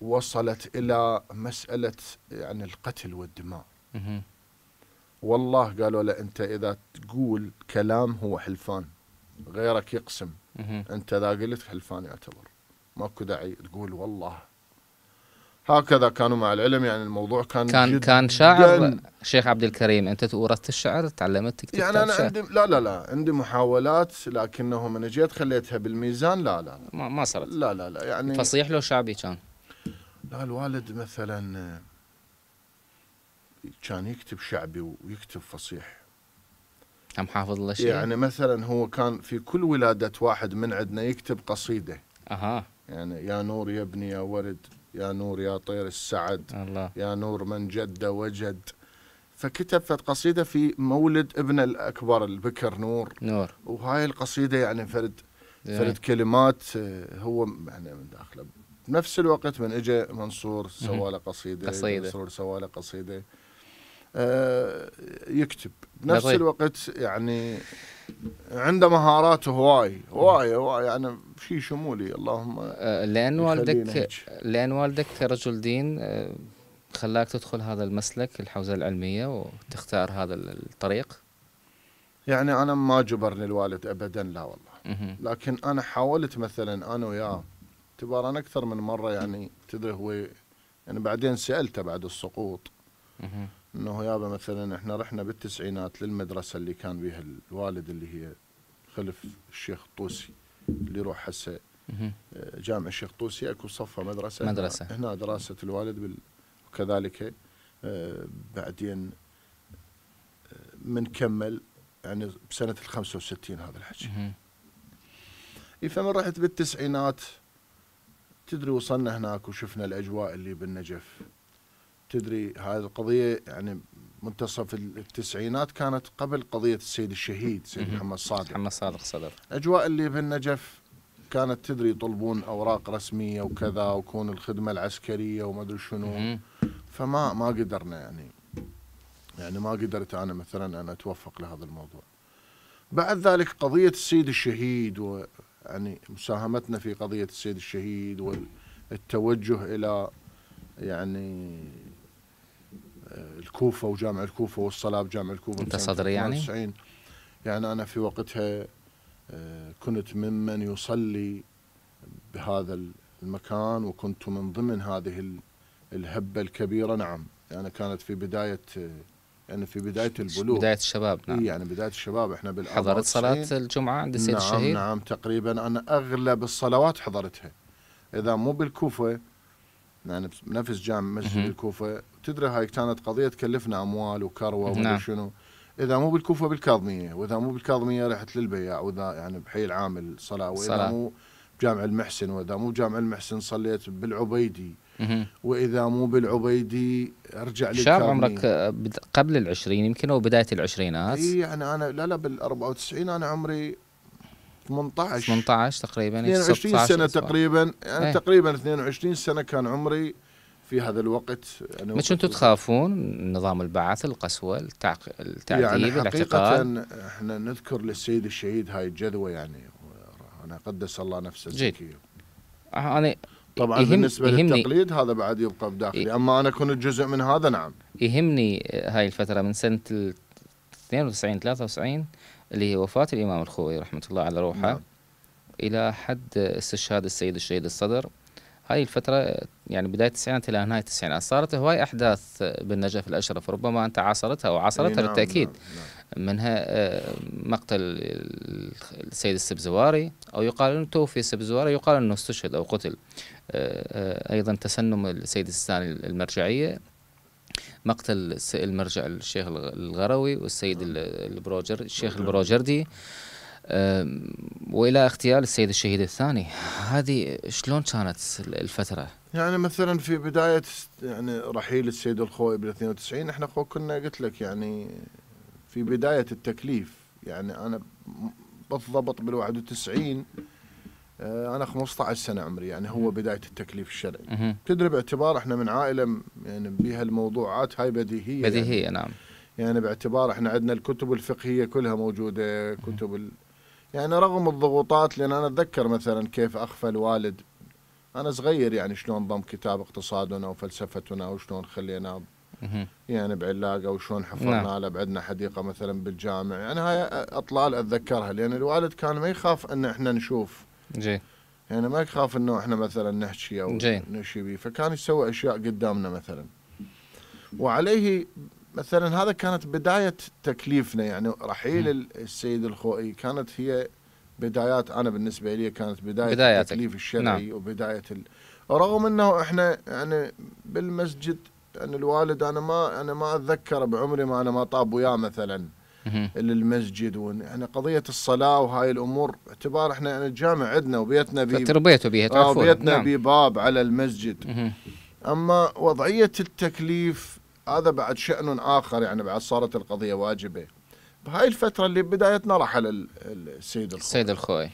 وصلت الى مساله يعني القتل والدماء م. والله قالوا له انت اذا تقول كلام هو حلفان غيرك يقسم انت اذا قلت حلفان يعتبر ماكو داعي تقول والله هكذا كانوا مع العلم يعني الموضوع كان كان كان شاعر شيخ عبد الكريم انت ورثت الشعر تعلمت تكتب يعني انا عندي لا لا لا عندي محاولات لكنه من جيت خليتها بالميزان لا لا, ما, ما صارت لا لا لا يعني فصيح لو شعبي كان لا الوالد مثلا كان يكتب شعبي ويكتب فصيح عم حافظ شيء يعني مثلا هو كان في كل ولاده واحد من عندنا يكتب قصيده اها يعني يا نور يا ابني يا ورد يا نور يا طير السعد الله. يا نور من جد وجد فكتب قصيده في مولد ابن الاكبر البكر نور نور وهاي القصيده يعني فرد إيه. فرد كلمات آه، هو يعني من داخله بنفس الوقت من اجى منصور سوى له قصيده قصيده منصور سوى له قصيده آه، يكتب بنفس طيب. الوقت يعني عنده مهارات هواي هواي هواي يعني شيء شمولي اللهم آه، لان والدك لان والدك رجل دين آه، خلاك تدخل هذا المسلك الحوزه العلميه وتختار هذا الطريق يعني انا ما جبرني الوالد ابدا لا والله لكن انا حاولت مثلا انا وياه انا اكثر من مره يعني تدري هو يعني بعدين سالته بعد السقوط انه يابا مثلا احنا رحنا بالتسعينات للمدرسه اللي كان بها الوالد اللي هي خلف الشيخ الطوسي اللي يروح هسه آه، جامع الشيخ طوسي اكو صفه مدرسه مدرسه هنا دراسه الوالد وكذلك آه، بعدين آه، من كمل يعني بسنه ال 65 هذا الحكي فمن رحت بالتسعينات تدري وصلنا هناك وشفنا الاجواء اللي بالنجف تدري هذه القضيه يعني منتصف التسعينات كانت قبل قضيه السيد الشهيد سيد محمد صادق محمد صادق صدر اجواء اللي بالنجف كانت تدري يطلبون اوراق رسميه وكذا وكون الخدمه العسكريه وما ادري شنو فما ما قدرنا يعني يعني ما قدرت انا مثلا ان اتوفق لهذا الموضوع. بعد ذلك قضيه السيد الشهيد ويعني مساهمتنا في قضيه السيد الشهيد والتوجه الى يعني الكوفه وجامع الكوفه والصلاة بجامع الكوفه انت صدري يعني؟ يعني انا في وقتها آه، كنت ممن يصلي بهذا المكان وكنت من ضمن هذه الهبه الكبيره نعم يعني كانت في بدايه يعني في بدايه البلوغ بدايه الشباب نعم يعني بدايه الشباب احنا بال حضرت صلاه الجمعه عند السيد نعم الشهيد نعم تقريبا انا اغلب الصلوات حضرتها اذا مو بالكوفه يعني نفس جامع مسجد الكوفه تدري هاي كانت قضيه تكلفنا اموال وكروه نعم. شنو اذا مو بالكوفه بالكاظميه واذا مو بالكاظميه رحت للبياع واذا يعني بحي العام الصلاه واذا صلاة. مو بجامع المحسن واذا مو بجامع المحسن صليت بالعبيدي واذا مو بالعبيدي ارجع لي شاب عمرك آه، قبل العشرين يمكن او بدايه العشرينات اي يعني انا لا لا بال 94 انا عمري 18 18 تقريبا 22 سنه تقريبا يعني ايه. تقريبا 22 سنه كان عمري في هذا الوقت يعني مش انتم تخافون نظام البعث القسوه التعق... التعذيب يعني حقيقه احنا نذكر للسيد الشهيد هاي الجذوه يعني انا قدس الله نفسه زكي انا طبعا يهم بالنسبه يهمني للتقليد هذا بعد يبقى بداخلي اما انا كنت جزء من هذا نعم يهمني آه، هاي الفتره من سنه 92 93 اللي هي وفاه الامام الخوي رحمه الله على روحه نعم. الى حد استشهاد السيد الشهيد الصدر هاي الفترة يعني بداية التسعينات إلى نهاية التسعينات صارت هواي أحداث بالنجف الأشرف ربما أنت عاصرتها وعاصرتها نعم، بالتأكيد نعم، نعم. منها آه، مقتل السيد السبزواري أو يقال أنه توفي السبزواري يقال أنه استشهد أو قتل آه، آه، أيضا تسنم السيد السيستاني المرجعية مقتل المرجع الشيخ الغروي والسيد البروجر الشيخ البروجردي والى اغتيال السيد الشهيد الثاني هذه شلون كانت الفتره يعني مثلا في بدايه يعني رحيل السيد الخوي بال 92 احنا خو كنا قلت لك يعني في بدايه التكليف يعني انا بالضبط بال 91 أه، انا 15 سنه عمري يعني هو بدايه التكليف الشرعي تدري باعتبار احنا من عائله يعني بها الموضوعات هاي بديهيه بديهيه يعني نعم يعني باعتبار احنا عندنا الكتب الفقهيه كلها موجوده كتب يعني رغم الضغوطات لان انا اتذكر مثلا كيف اخفى الوالد انا صغير يعني شلون ضم كتاب اقتصادنا وفلسفتنا وشلون خلينا يعني بعلاقه وشلون حفرنا على نعم. له بعدنا حديقه مثلا بالجامع يعني هاي اطلال اتذكرها لان الوالد كان ما يخاف ان احنا نشوف جي يعني ما يخاف انه احنا مثلا نحكي او نشي بيه فكان يسوي اشياء قدامنا مثلا وعليه مثلا هذا كانت بدايه تكليفنا يعني رحيل السيد الخوئي كانت هي بدايات انا بالنسبه لي كانت بدايه بداياتك. التكليف الشرعي نعم. وبدايه ال... رغم انه احنا يعني بالمسجد يعني الوالد انا ما انا ما اتذكر بعمري ما انا ما طاب وياه مثلا للمسجد ون... يعني قضيه الصلاه وهاي الامور اعتبار احنا يعني الجامع عندنا وبيتنا بي تربيته بيها تعرفون وبيتنا آه، نعم. بباب على المسجد اما وضعيه التكليف هذا بعد شأن آخر يعني بعد صارت القضية واجبة بهاي الفترة اللي بدايتنا رحل السيد الخوي السيد الخوي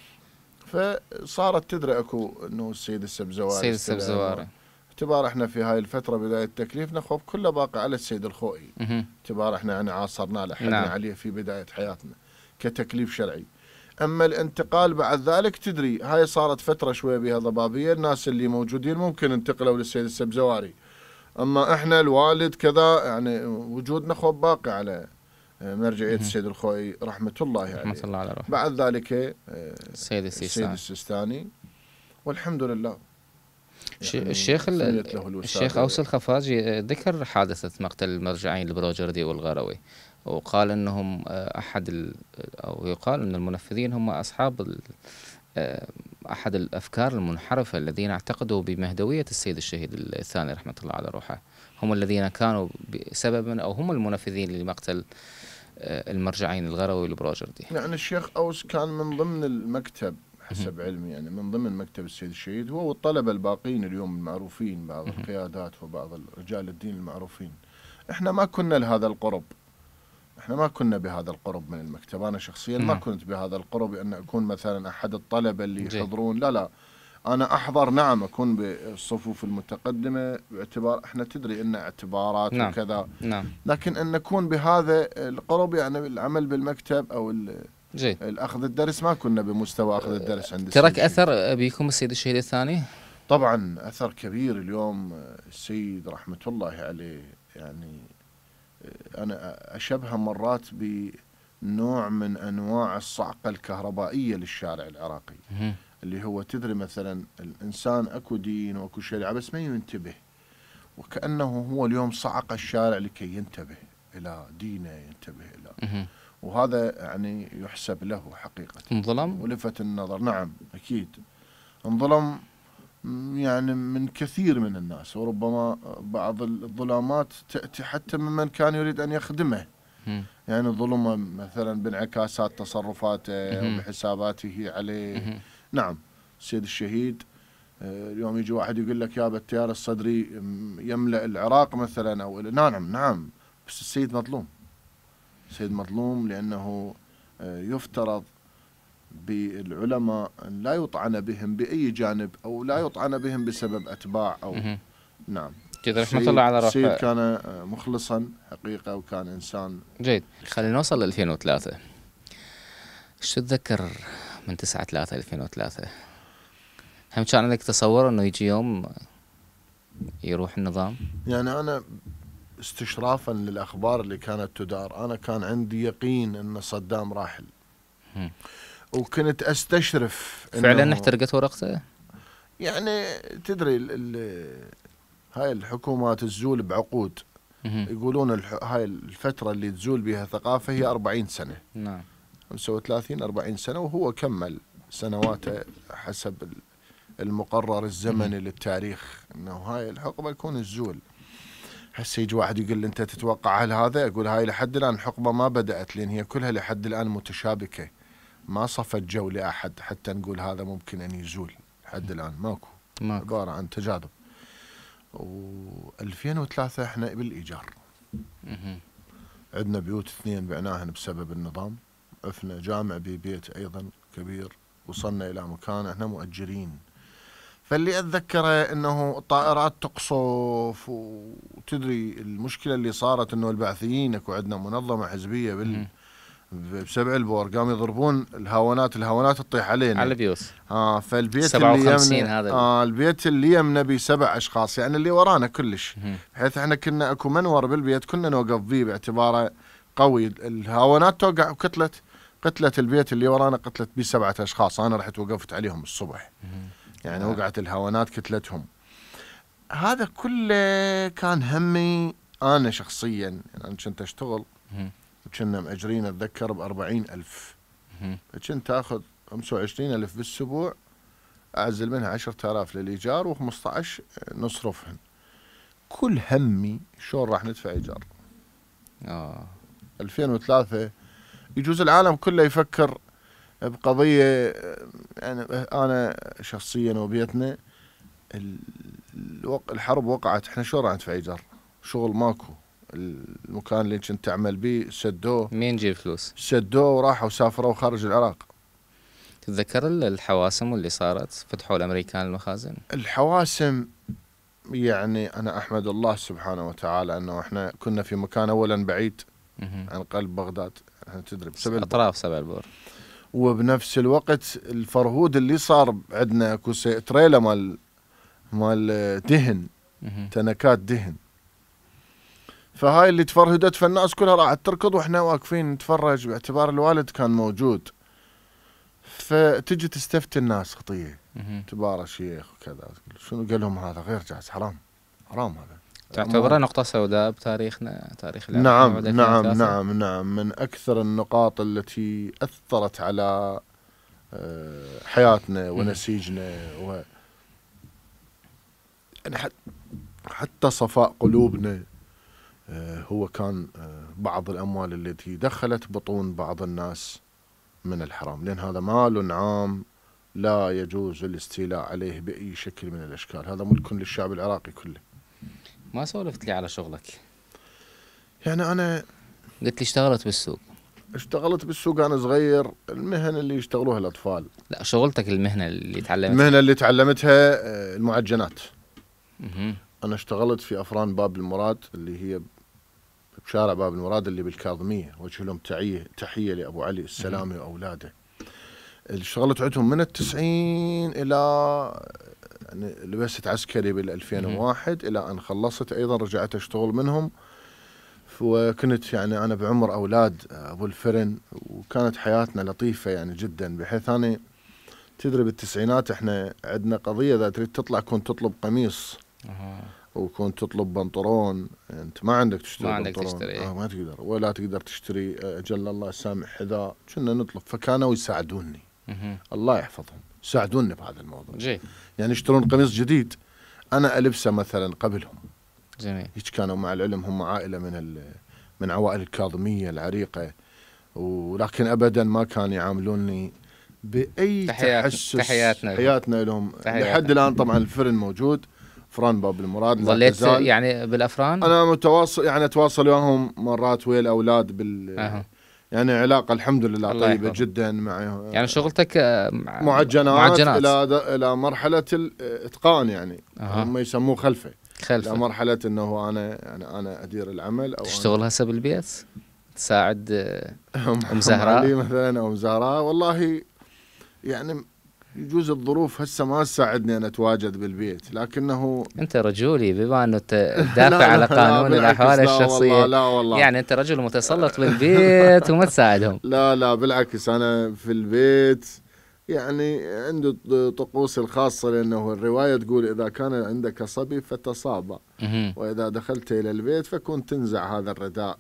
فصارت تدري اكو انه السيد السبزواري السيد السبزواري اعتبار احنا في هاي الفتره بدايه تكليفنا خوف كله باقي على السيد الخوئي اعتبار احنا يعني عاصرنا لحقنا نعم. عليه في بدايه حياتنا كتكليف شرعي اما الانتقال بعد ذلك تدري هاي صارت فتره شويه بها ضبابيه الناس اللي موجودين ممكن انتقلوا للسيد السبزواري اما احنا الوالد كذا يعني وجودنا خو باقي على آه، مرجعيه السيد الخوئي رحمه الله عليه رحمه الله على روحه بعد ذلك آه، السيد السيستاني, السيستاني والحمد لله يعني الشيخ الشيخ اوس الخفاجي آه، ذكر حادثه مقتل المرجعين البروجردي والغروي وقال انهم احد او يقال ان المنفذين هم اصحاب آه، أحد الأفكار المنحرفة الذين اعتقدوا بمهدوية السيد الشهيد الثاني رحمة الله على روحه هم الذين كانوا سببا أو هم المنفذين لمقتل آه، المرجعين الغروي والبروجردي يعني الشيخ أوس كان من ضمن المكتب حسب علمي يعني من ضمن مكتب السيد الشهيد هو والطلبة الباقين اليوم المعروفين بعض القيادات وبعض رجال الدين المعروفين احنا ما كنا لهذا القرب احنا ما كنا بهذا القرب من المكتب انا شخصيا ما كنت بهذا القرب ان اكون مثلا احد الطلبه اللي يحضرون لا لا انا احضر نعم اكون بالصفوف المتقدمه باعتبار احنا تدري ان اعتبارات نعم. وكذا نعم. لكن ان نكون بهذا القرب يعني العمل بالمكتب او جيد. الاخذ الدرس ما كنا بمستوى اخذ أه، الدرس عند ترك اثر بكم السيد الشهيد الثاني طبعا اثر كبير اليوم السيد رحمه الله عليه يعني انا اشبهها مرات بنوع من انواع الصعقه الكهربائيه للشارع العراقي اللي هو تدري مثلا الانسان اكو دين واكو شريعه بس ما ينتبه وكانه هو اليوم صعق الشارع لكي ينتبه الى دينه ينتبه الى وهذا يعني يحسب له حقيقه انظلم ولفت النظر نعم اكيد انظلم يعني من كثير من الناس وربما بعض الظلامات تأتي حتى ممن كان يريد أن يخدمه يعني ظلمه مثلا بانعكاسات تصرفاته وبحساباته عليه نعم السيد الشهيد آه، اليوم يجي واحد يقول لك يا التيار الصدري يملأ العراق مثلا أو نعم،, نعم نعم بس السيد مظلوم السيد مظلوم لأنه آه، يفترض بالعلماء لا يطعن بهم بأي جانب أو لا يطعن بهم بسبب أتباع أو نعم جيد رحمة الله على رفع سيد كان آه، مخلصا حقيقة وكان إنسان جيد خلينا نوصل ل 2003 شو تتذكر من 9 3 2003 هم كان عندك تصور انه يجي يوم يروح النظام يعني انا استشرافا للاخبار اللي كانت تدار انا كان عندي يقين ان صدام راحل وكنت استشرف فعلا احترقت ورقته يعني تدري ال ال هاي الحكومات تزول بعقود يقولون الح... هاي الفترة اللي تزول بها ثقافة هي 40 سنة نعم 35 40 سنة وهو كمل سنواته حسب المقرر الزمني للتاريخ انه هاي الحقبة يكون الزول هسه يجي واحد يقول لي انت تتوقع هل هذا اقول هاي لحد الان الحقبة ما بدأت لان هي كلها لحد الان متشابكة ما صفت جو لاحد حتى نقول هذا ممكن ان يزول لحد الان ماكو ماكو عباره عن تجاذب و2003 احنا بالايجار عندنا بيوت اثنين بعناهن بسبب النظام عفنا جامع ببيت ايضا كبير وصلنا الى مكان احنا مؤجرين فاللي اتذكره انه الطائرات تقصف وتدري المشكله اللي صارت انه البعثيين اكو عندنا منظمه حزبيه بال بسبع البور قاموا يضربون الهاونات الهاونات تطيح علينا على البيوت اه فالبيت اللي يمنا هذا اه البيت اللي يمنا بسبع اشخاص يعني اللي ورانا كلش بحيث احنا كنا اكو منور بالبيت كنا نوقف به باعتباره قوي الهاونات توقع وقتلت قتلت البيت اللي ورانا قتلت بسبعه اشخاص انا رحت وقفت عليهم الصبح يعني آه. وقعت الهاونات كتلتهم هذا كله كان همي انا شخصيا يعني انا كنت اشتغل كنا مأجرين أتذكر ب 40000 فكنت تاخذ 25000 ألف بالأسبوع أعزل منها 10000 للإيجار و15 نصرفهن كل همي شلون راح ندفع إيجار آه 2003 يجوز العالم كله يفكر بقضية يعني أنا شخصيا وبيتنا الحرب وقعت احنا شو راح ندفع إيجار شغل ماكو المكان اللي كنت تعمل به سدوه مين جيب فلوس؟ سدوه وراحوا سافروا خارج العراق تتذكر الحواسم اللي صارت فتحوا الامريكان المخازن؟ الحواسم يعني انا احمد الله سبحانه وتعالى انه احنا كنا في مكان اولا بعيد عن قلب بغداد احنا تدري بسبع اطراف سبع البور وبنفس الوقت الفرهود اللي صار عندنا اكو تريلا مال مال دهن تنكات دهن فهاي اللي تفرهدت فالناس كلها راحت تركض واحنا واقفين نتفرج باعتبار الوالد كان موجود فتجي تستفتي الناس خطيه تبارك شيخ وكذا شنو قال لهم هذا غير جاز حرام حرام هذا تعتبره نقطة سوداء بتاريخنا تاريخ نعم نعم نعم نعم من أكثر النقاط التي أثرت على آه، حياتنا ونسيجنا و يعني حتى صفاء قلوبنا آه، هو كان آه، بعض الأموال التي دخلت بطون بعض الناس من الحرام لأن هذا مال عام لا يجوز الاستيلاء عليه بأي شكل من الأشكال هذا ملك للشعب العراقي كله ما سولفت لي على شغلك يعني أنا قلت لي اشتغلت بالسوق اشتغلت بالسوق انا صغير المهن اللي يشتغلوها الاطفال لا شغلتك المهنه اللي تعلمتها المهنه اللي تعلمتها آه، المعجنات انا اشتغلت في افران باب المراد اللي هي بشارع باب المراد اللي بالكاظميه وجه لهم تعيه تحيه لابو علي السلامي واولاده اشتغلت عندهم من التسعين الى يعني لبست عسكري بال 2001 الى ان خلصت ايضا رجعت اشتغل منهم وكنت يعني انا بعمر اولاد ابو الفرن وكانت حياتنا لطيفه يعني جدا بحيث اني تدري بالتسعينات احنا عندنا قضيه اذا تريد تطلع كنت تطلب قميص وكون تطلب بنطلون انت ما عندك تشتري ما عندك بنطلون. تشتري آه ما تقدر ولا تقدر تشتري اجل آه، الله سامح حذاء كنا نطلب فكانوا يساعدوني الله يحفظهم ساعدوني بهذا الموضوع جي. يعني يشترون قميص جديد انا البسه مثلا قبلهم جميل هيك كانوا مع العلم هم عائله من من عوائل الكاظميه العريقه ولكن ابدا ما كانوا يعاملوني باي تحسس تحياتنا لهم لحد الان طبعا الفرن موجود افران باب المراد ظليت يعني بالافران؟ انا متواصل يعني اتواصل وياهم مرات ويا الاولاد بال أه. يعني علاقه الحمد لله طيبه جدا مع يعني شغلتك آه، مع معجنات, معجنات. الى الى مرحله الاتقان يعني أه. هم يسموه خلفه خلفه الى مرحله انه انا يعني انا ادير العمل او تشتغل هسه بالبيت؟ تساعد آه، ام زهراء مثلا ام زهراء والله يعني يجوز الظروف هسه ما تساعدني ان اتواجد بالبيت لكنه انت رجولي بما انه تدافع [laughs] على قانون الاحوال الشخصيه والله لا والله يعني انت رجل متسلط بالبيت وما تساعدهم [laughs] لا لا بالعكس انا في البيت يعني عنده طقوس الخاصه لانه الروايه تقول اذا كان عندك صبي فتصابى واذا دخلت الى البيت فكن تنزع هذا الرداء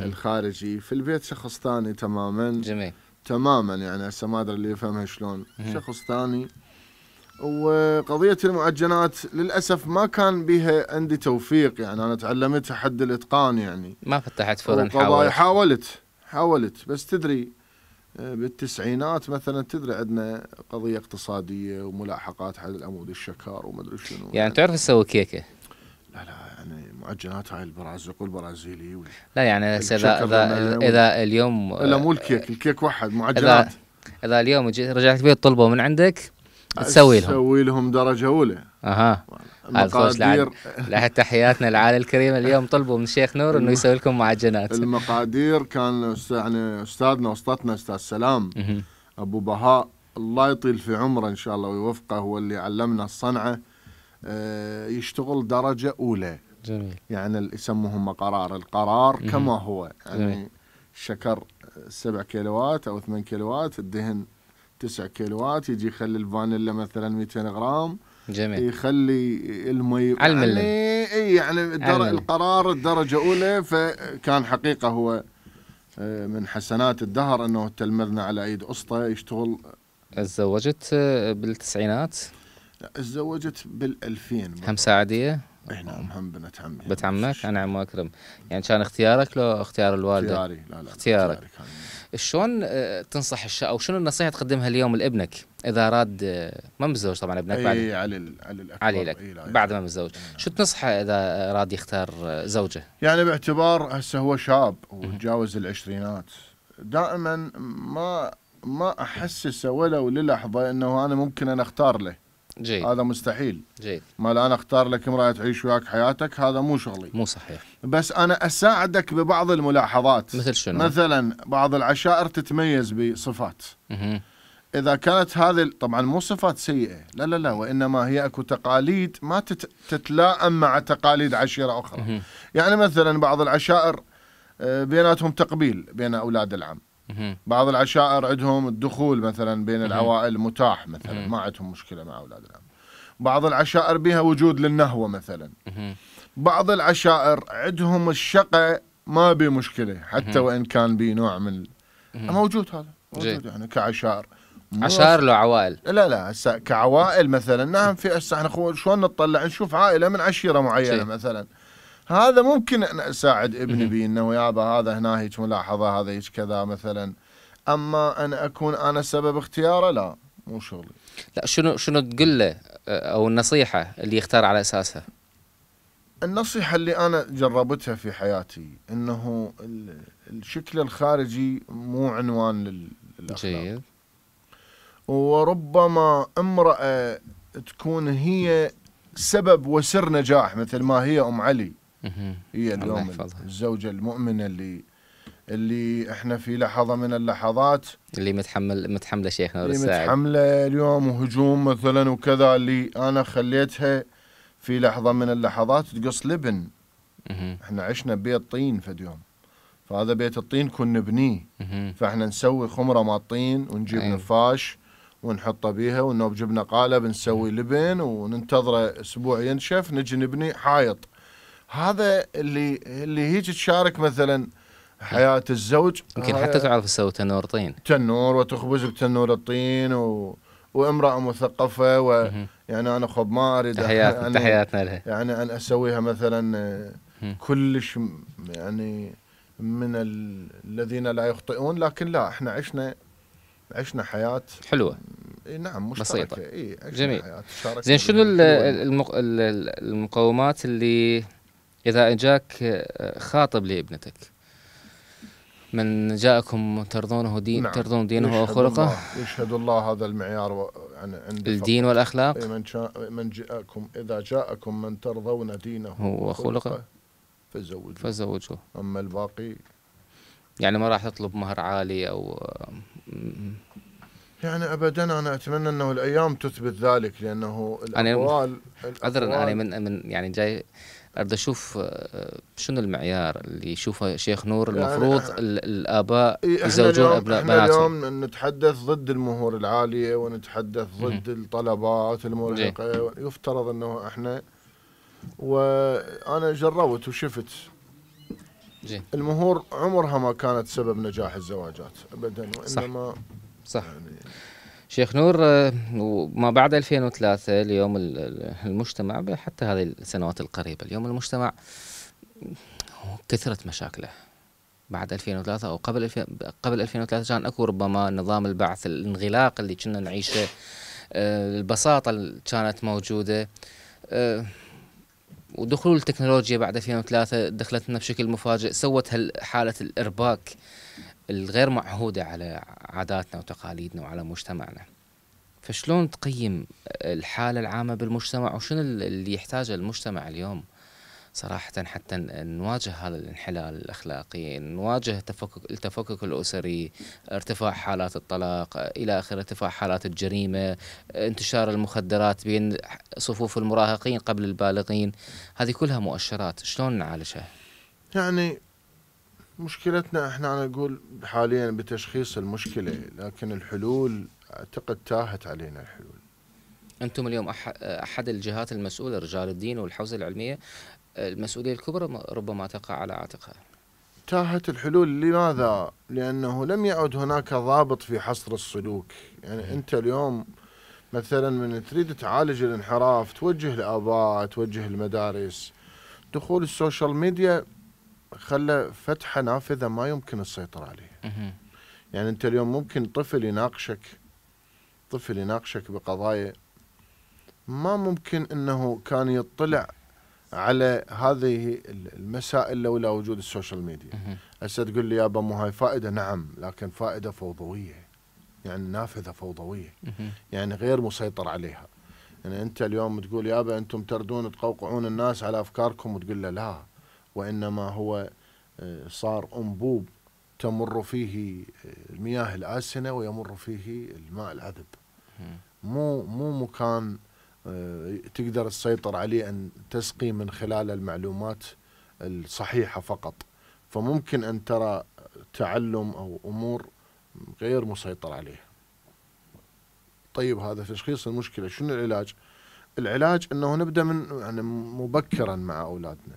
الخارجي في البيت شخص ثاني تماما جميل تماما يعني هسه ما ادري اللي يفهمها شلون شخص ثاني وقضية المعجنات للأسف ما كان بها عندي توفيق يعني أنا تعلمتها حد الإتقان يعني ما فتحت فرن حاولت حاولت حاولت بس تدري آه، بالتسعينات مثلا تدري عندنا قضية اقتصادية وملاحقات حد العمود الشكار ومدري شنو يعني, يعني تعرف تسوي كيكة لا لا يعني معجنات هاي البرازيق والبرازيلي وال... لا يعني اذا اذا اذا اليوم لا مو الكيك الكيك واحد معجنات اذا, إذا اليوم رجعت بيت طلبوا من عندك تسوي لهم تسوي لهم درجه اولى اها المقادير لا تحياتنا العائله الكريمه اليوم طلبوا من الشيخ نور انه يسوي لكم معجنات المقادير كان يعني استاذنا وسطتنا استاذ سلام ابو بهاء الله يطيل في عمره ان شاء الله ويوفقه هو اللي علمنا الصنعه آه، يشتغل درجة أولى جميل يعني يسموهم قرار القرار مم. كما هو يعني جميل. شكر 7 كيلوات أو 8 كيلوات الدهن 9 كيلوات يجي يخلي الفانيلا مثلا 200 غرام جميل يخلي المي علم يعني اي يعني الدر... القرار الدرجه اولى فكان حقيقه هو آه، من حسنات الدهر انه تلمذنا على ايد اسطى يشتغل تزوجت آه، بالتسعينات تزوجت بال2000 هم اي نعم هم بنت عمي بنت عمك؟ انا عم اكرم يعني كان اختيارك لو اختيار الوالدة؟ اختياري لا لا اختيارك, اختيارك شلون آه، تنصح الش او شنو النصيحه تقدمها اليوم لابنك اذا اراد آه، ما متزوج طبعا ابنك بعد اي علي علي الأكبر علي لك إيه بعد ما متزوج إيه، شو تنصحه اذا اراد يختار آه، زوجه؟ يعني باعتبار هسه هو شاب وتجاوز العشرينات دائما ما ما احسسه ولو للحظه انه انا ممكن ان اختار له جيد. هذا مستحيل جيد ما انا اختار لك امراه تعيش وياك حياتك هذا مو شغلي مو صحيح بس انا اساعدك ببعض الملاحظات مثل شنو مثلا بعض العشائر تتميز بصفات مه. اذا كانت هذه طبعا مو صفات سيئه لا لا لا وانما هي اكو تقاليد ما تت... تتلائم مع تقاليد عشيره اخرى مه. يعني مثلا بعض العشائر آه، بيناتهم تقبيل بين اولاد العم بعض العشائر عندهم الدخول مثلا بين العوائل متاح مثلا ما عندهم مشكله مع اولاد العم بعض العشائر بها وجود للنهوه مثلا بعض العشائر عندهم الشقه ما بي مشكله حتى وان كان بي نوع من موجود هذا موجود يعني كعشائر عشائر لو عوائل لا لا هسه كعوائل مثلا نعم في هسه احنا شلون نطلع نشوف عائله من عشيره معينه مثلا هذا ممكن أن أساعد ابني بي أنه يابا هذا هنا هيك ملاحظة هذا هيك كذا مثلا أما أن أكون أنا سبب اختياره لا مو شغلي لا شنو شنو تقول له أو النصيحة اللي يختار على أساسها النصيحة اللي أنا جربتها في حياتي أنه الشكل الخارجي مو عنوان للأخلاق جيد وربما امرأة تكون هي سبب وسر نجاح مثل ما هي أم علي هي اليوم الزوجة المؤمنة اللي اللي احنا في لحظه من اللحظات اللي متحمل متحمله شيخنا اللي متحمله اليوم وهجوم مثلا وكذا اللي انا خليتها في لحظه من اللحظات تقص لبن احنا عشنا ببيت طين في اليوم فهذا بيت الطين كنا نبنيه فاحنا نسوي خمره مال طين ونجيب أيه. نفاش ونحطه بيها ونوب جبنا قالب نسوي لبن وننتظره اسبوع ينشف نجي نبني حايط هذا اللي اللي هيك تشارك مثلا حياه الزوج يمكن آه، حتى تعرف تسوي تنور طين تنور وتخبز بتنور الطين و... وامراه مثقفه ويعني انا خب ما اريد تحياتنا يعني تحياتنا لها يعني ان اسويها مثلا آه، كلش يعني من الذين لا يخطئون لكن لا احنا عشنا عشنا حياه حلوه نعم مشتركة. بسيطه إيه جميل زين شنو المقومات اللي إذا جاك آه، خاطب لابنتك من جاءكم ترضونه دين نعم. ترضون دينه وخلقه يشهد الله هذا المعيار يعني عند الدين فقط. والاخلاق إيه، من من جاءكم اذا جاءكم من ترضون دينه وخلقه فزوجوه فزوجوه اما الباقي يعني ما راح تطلب مهر عالي او آه، يعني ابدا انا اتمنى انه الايام تثبت ذلك لانه الاقوال عذرا انا من من يعني جاي اريد اشوف آه، آه، شنو المعيار اللي يشوفه شيخ نور يعني المفروض يعني الاباء يزوجون ابناء بناتهم اليوم نتحدث ضد المهور العاليه ونتحدث ضد م. الطلبات المرهقه يفترض انه احنا وانا جربت وشفت جي. المهور عمرها ما كانت سبب نجاح الزواجات ابدا وانما صح, صح. يعني شيخ نور آه، وما بعد 2003 اليوم المجتمع حتى هذه السنوات القريبة اليوم المجتمع كثرت مشاكله بعد 2003 او قبل قبل 2003 كان اكو ربما نظام البعث الانغلاق اللي كنا نعيشه آه، البساطه اللي كانت موجوده آه، ودخول التكنولوجيا بعد 2003 دخلتنا بشكل مفاجئ سوت حاله الارباك الغير معهوده على عاداتنا وتقاليدنا وعلى مجتمعنا فشلون تقيم الحاله العامه بالمجتمع وشنو اللي يحتاجه المجتمع اليوم صراحة حتى نواجه هذا الانحلال الأخلاقي نواجه التفكك, التفكك الأسري ارتفاع حالات الطلاق إلى آخر ارتفاع حالات الجريمة انتشار المخدرات بين صفوف المراهقين قبل البالغين هذه كلها مؤشرات شلون نعالجها؟ يعني مشكلتنا احنا نقول حاليا بتشخيص المشكله لكن الحلول اعتقد تاهت علينا الحلول انتم اليوم احد الجهات المسؤوله رجال الدين والحوزه العلميه المسؤوليه الكبرى ربما تقع على عاتقها تاهت الحلول لماذا؟ لانه لم يعد هناك ضابط في حصر السلوك، يعني انت اليوم مثلا من تريد تعالج الانحراف توجه الاباء، توجه المدارس. دخول السوشيال ميديا خلى فتح نافذه ما يمكن السيطره عليها. يعني انت اليوم ممكن طفل يناقشك طفل يناقشك بقضايا ما ممكن انه كان يطلع على هذه المسائل لولا وجود السوشيال ميديا. هسه تقول لي يابا مو هاي فائده نعم لكن فائده فوضويه. يعني نافذه فوضويه. يعني غير مسيطر عليها. يعني انت اليوم تقول يابا انتم تردون تقوقعون الناس على افكاركم وتقول له لا وإنما هو آه، صار أنبوب تمر فيه آه، المياه الآسنة ويمر فيه الماء العذب مو مو مكان آه، تقدر تسيطر عليه أن تسقي من خلال المعلومات الصحيحة فقط فممكن أن ترى تعلم أو أمور غير مسيطر عليها طيب هذا تشخيص المشكلة شنو العلاج العلاج أنه نبدأ من يعني مبكرا مع أولادنا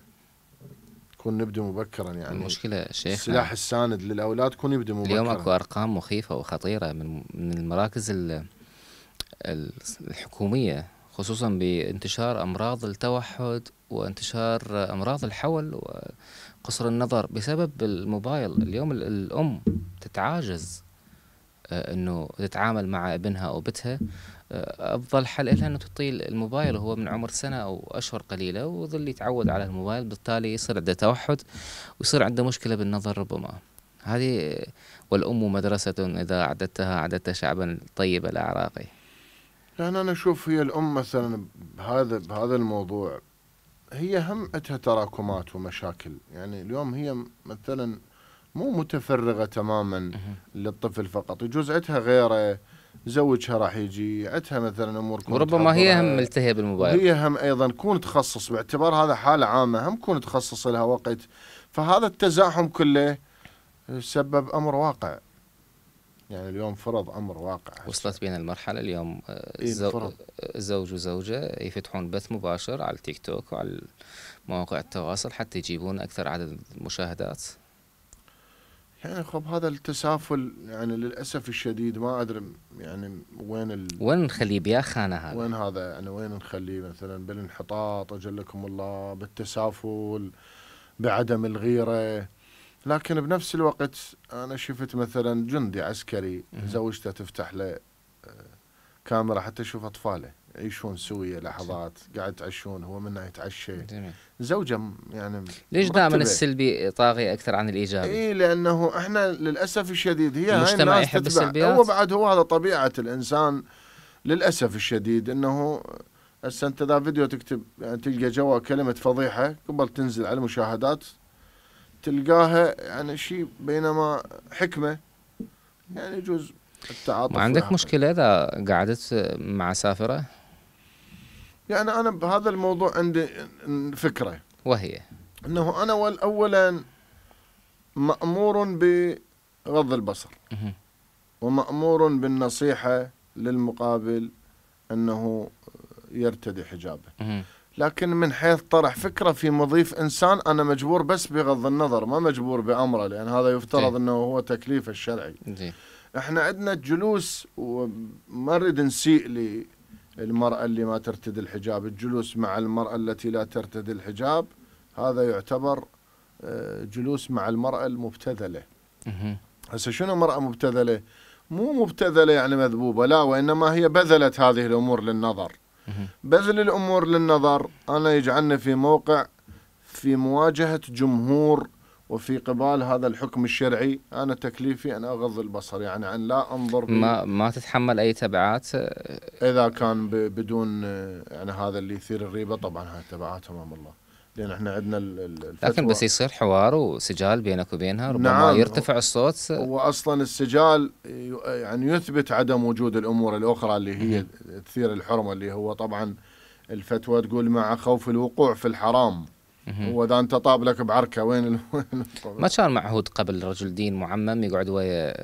تكون نبدا مبكرا يعني المشكله شيخ السلاح الساند للاولاد تكون يبدا مبكرا اليوم اكو ارقام مخيفه وخطيره من من المراكز الحكوميه خصوصا بانتشار امراض التوحد وانتشار امراض الحول وقصر النظر بسبب الموبايل اليوم الام تتعاجز آه، انه تتعامل مع ابنها او بنتها افضل حل لها انه تطيل الموبايل وهو من عمر سنه او اشهر قليله ويظل يتعود على الموبايل بالتالي يصير عنده توحد ويصير عنده مشكله بالنظر ربما هذه والام مدرسه اذا اعددتها اعددت شعبا طيب الاعراقي لان انا اشوف هي الام مثلا بهذا بهذا الموضوع هي هم عندها تراكمات ومشاكل يعني اليوم هي مثلا مو متفرغه تماما للطفل فقط يجوز عندها غيره زوجها راح يجي عتها مثلا امور وربما هي هم ملتهيه بالموبايل هي هم ايضا كون تخصص باعتبار هذا حاله عامه هم كون تخصص لها وقت فهذا التزاحم كله سبب امر واقع يعني اليوم فرض امر واقع وصلت بين المرحله اليوم الزو... آه، إيه، آه، زوج وزوجه يفتحون بث مباشر على التيك توك وعلى مواقع التواصل حتى يجيبون اكثر عدد مشاهدات يعني خب هذا التسافل يعني للاسف الشديد ما ادري يعني وين ال... وين نخليه بيا خانه هذا وين هذا يعني وين نخليه مثلا بالانحطاط اجلكم الله بالتسافل بعدم الغيره لكن بنفس الوقت انا شفت مثلا جندي عسكري زوجته تفتح له آه، كاميرا حتى اشوف اطفاله يعيشون سوية لحظات قاعد يتعشون هو منها يتعشى زوجة يعني ليش دائما السلبي طاغي أكثر عن الإيجابي؟ إيه لأنه إحنا للأسف الشديد هي المجتمع هاي يحب السلبيات هو بعد هو هذا طبيعة الإنسان للأسف الشديد أنه هسه أنت ذا فيديو تكتب يعني تلقى جوا كلمة فضيحة قبل تنزل على المشاهدات تلقاها يعني شيء بينما حكمة يعني يجوز التعاطف ما عندك مشكله اذا قعدت مع سافره يعني انا بهذا الموضوع عندي فكره وهي انه انا اولا مامور بغض البصر ومامور بالنصيحه للمقابل انه يرتدي حجابه لكن من حيث طرح فكره في مضيف انسان انا مجبور بس بغض النظر ما مجبور بامره لان هذا يفترض انه هو تكليفه الشرعي احنا عندنا جلوس وما نريد نسيء المرأة اللي ما ترتدي الحجاب الجلوس مع المرأة التي لا ترتدي الحجاب هذا يعتبر آه، جلوس مع المرأة المبتذلة هسه شنو مرأة مبتذلة مو مبتذلة يعني مذبوبة لا وإنما هي بذلت هذه الأمور للنظر بذل الأمور للنظر أنا يجعلني في موقع في مواجهة جمهور وفي قبال هذا الحكم الشرعي انا تكليفي ان اغض البصر يعني ان لا انظر ما ما تتحمل اي تبعات آه، اذا كان بدون آه، يعني هذا اللي يثير الريبه طبعا هاي تبعات امام الله لان احنا عندنا الفتوى لكن بس يصير حوار وسجال بينك وبينها ربما نعم يرتفع الصوت واصلا السجال يعني يثبت عدم وجود الامور الاخرى اللي هي تثير الحرمه اللي هو طبعا الفتوى تقول مع خوف الوقوع في الحرام واذا انت طاب لك بعركه وين ال... [laughs] ما كان معهود قبل رجل دين معمم يقعد ويا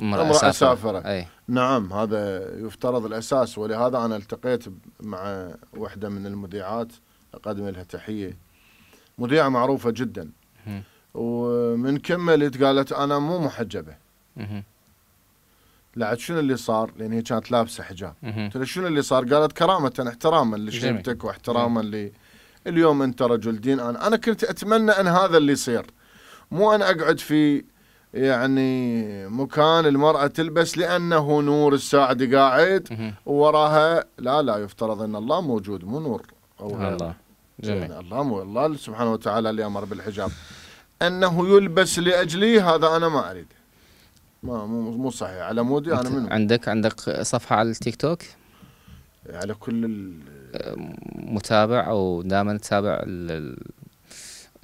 امرأة سافرة, سافرة. أي. نعم هذا يفترض الأساس ولهذا أنا التقيت مع وحدة من المذيعات أقدم لها تحية مذيعة معروفة جدا ومن كملت قالت أنا مو محجبة لعد شنو اللي صار؟ لان هي كانت لابسه حجاب. قلت لها شنو اللي صار؟ قالت كرامه احتراما لشيبتك واحتراما اليوم انت رجل دين انا انا كنت اتمنى ان هذا اللي يصير مو ان اقعد في يعني مكان المرأة تلبس لأنه نور الساعد قاعد ووراها لا لا يفترض أن الله موجود مو نور أو الله جميل الله مو الله سبحانه وتعالى اللي أمر بالحجاب أنه يلبس لأجلي هذا أنا ما أريد ما مو مو صحيح على مودي أنا منه عندك عندك صفحة على التيك توك على كل متابع او دائما تتابع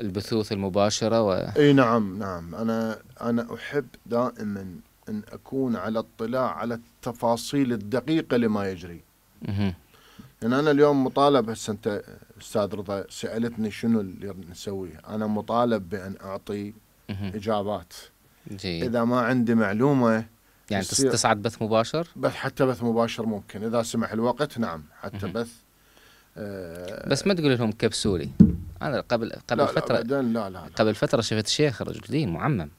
البثوث المباشره و... اي نعم نعم انا انا احب دائما ان اكون على اطلاع على التفاصيل الدقيقه لما يجري. اها. لان انا اليوم مطالب هسه انت استاذ رضا سالتني شنو اللي نسويه؟ انا مطالب بان اعطي مه. اجابات. جي. اذا ما عندي معلومه يعني تصعد بث مباشر؟ بث حتى بث مباشر ممكن اذا سمح الوقت نعم حتى مه. بث آه، بس ما تقول لهم كبسولي انا قبل قبل لا فتره لا لا لا قبل فتره شفت شيخ رجل دين معمم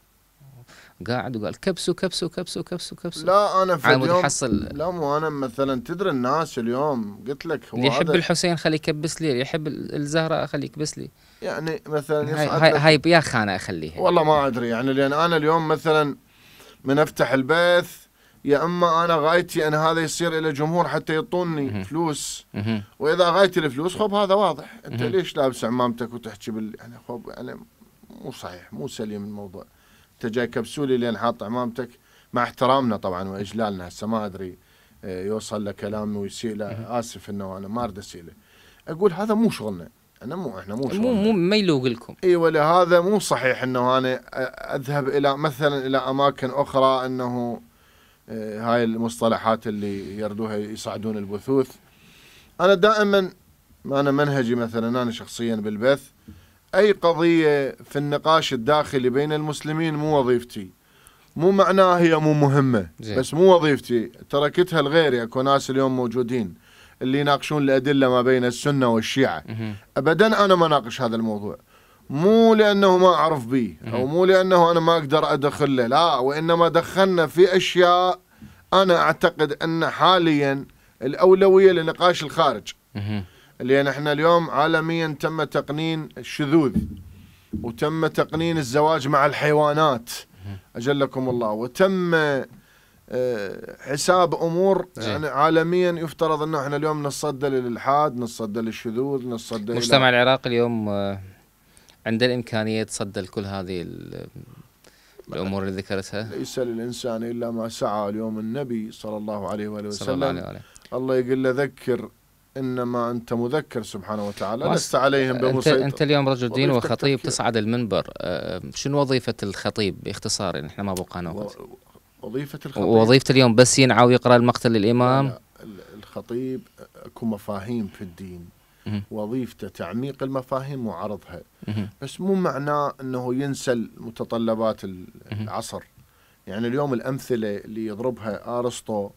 قاعد وقال كبسوا كبسوا كبسوا كبسوا كبسوا لا انا في اليوم حصل لا مو انا مثلا تدري الناس اليوم قلت لك هو اللي يحب الحسين خليه يكبس لي اللي يحب الزهراء خليه يكبس لي يعني مثلا هاي هاي, هاي بياخ اخليها والله ما ادري يعني لان انا اليوم مثلا من افتح البث يا اما انا غايتي ان هذا يصير الى جمهور حتى يعطوني فلوس واذا غايتي الفلوس خب هذا واضح انت ليش لابس عمامتك وتحكي بال يعني خب يعني مو صحيح مو سليم الموضوع انت جاي كبسولي لين حاط عمامتك مع احترامنا طبعا واجلالنا هسه ما ادري آه، يوصل له ويسيء ويسيله اسف انه انا ما اريد اسيله اقول هذا مو شغلنا انا مو احنا مو مو مو ما يلوق لكم اي ولا هذا مو صحيح انه انا اذهب الى مثلا الى اماكن اخرى انه آه، هاي المصطلحات اللي يردوها يصعدون البثوث انا دائما انا منهجي مثلا انا شخصيا بالبث اي قضيه في النقاش الداخلي بين المسلمين مو وظيفتي مو معناها هي مو مهمه زي. بس مو وظيفتي تركتها لغيري اكو ناس اليوم موجودين اللي يناقشون الادله ما بين السنه والشيعه ابدا انا ما اناقش هذا الموضوع مو لانه ما اعرف به او مو لانه انا ما اقدر ادخل له لا وانما دخلنا في اشياء انا اعتقد ان حاليا الاولويه لنقاش الخارج لان احنا اليوم عالميا تم تقنين الشذوذ وتم تقنين الزواج مع الحيوانات اجلكم الله وتم آه، حساب امور يعني عالميا يفترض انه احنا اليوم نصدى للالحاد، نصدى للشذوذ، نصدى المجتمع العراقي اليوم آه، عنده الامكانيه يتصدى لكل هذه الامور اللي ذكرتها ليس للانسان الا ما سعى اليوم النبي صلى الله عليه واله وسلم صلى الله عليه وآله. الله يقول له ذكر انما انت مذكر سبحانه وتعالى لست عليهم بمسيطر انت, انت اليوم رجل دين وخطيب تصعد المنبر أه، أه، شنو وظيفه الخطيب باختصار احنا ما بقانا وقت وظيفه الخطيب وظيفه اليوم بس ينعى ويقرا المقتل للامام الخطيب اكو مفاهيم في الدين وظيفته تعميق المفاهيم وعرضها بس مو معناه انه ينسى متطلبات العصر يعني اليوم الامثله اللي يضربها ارسطو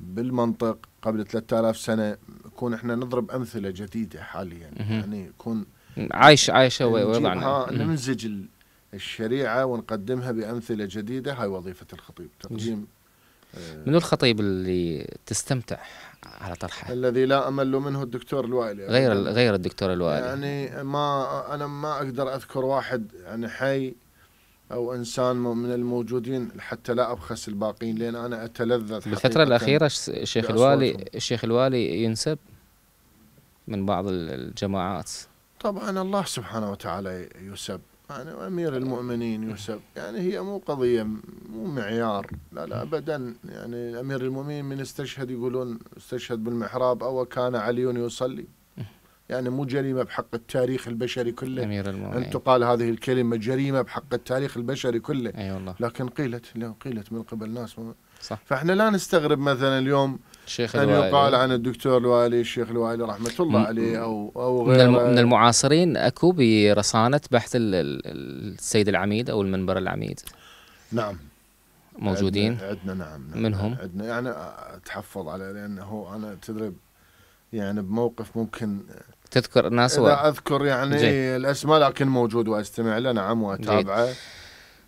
بالمنطق قبل 3000 سنه نكون احنا نضرب امثله جديده حاليا يعني يكون عايش عايشه وضعنا نمزج الشريعه ونقدمها بامثله جديده هاي وظيفه الخطيب تقديم منو الخطيب اللي تستمتع على طرحه الذي لا امل منه الدكتور الوائل يعني غير غير الدكتور الوائل يعني ما انا ما اقدر اذكر واحد يعني حي او انسان من الموجودين حتى لا ابخس الباقين لان انا اتلذذ بالفتره الاخيره الشيخ الوالي الشيخ الوالي ينسب من بعض الجماعات طبعا الله سبحانه وتعالى يسب يعني أمير المؤمنين يحسب يعني هي مو قضية مو معيار لا لا أبدا يعني أمير المؤمنين من استشهد يقولون استشهد بالمحراب أو كان علي يصلي يعني مو جريمة بحق التاريخ البشري كله أمير المؤمنين أن تقال هذه الكلمة جريمة بحق التاريخ البشري كله أي أيوة والله لكن قيلت قيلت من قبل ناس صح فإحنا لا نستغرب مثلا اليوم الشيخ أن يقال عن الدكتور الوالي الشيخ الوالي رحمة الله عليه أو أو غيره من, المعاصرين أكو برصانة بحث السيد العميد أو المنبر العميد نعم موجودين عندنا نعم, نعم منهم عندنا يعني اتحفظ على لانه انا تدري يعني بموقف ممكن تذكر ناس اذا اذكر يعني جي. الاسماء لكن موجود واستمع له نعم واتابعه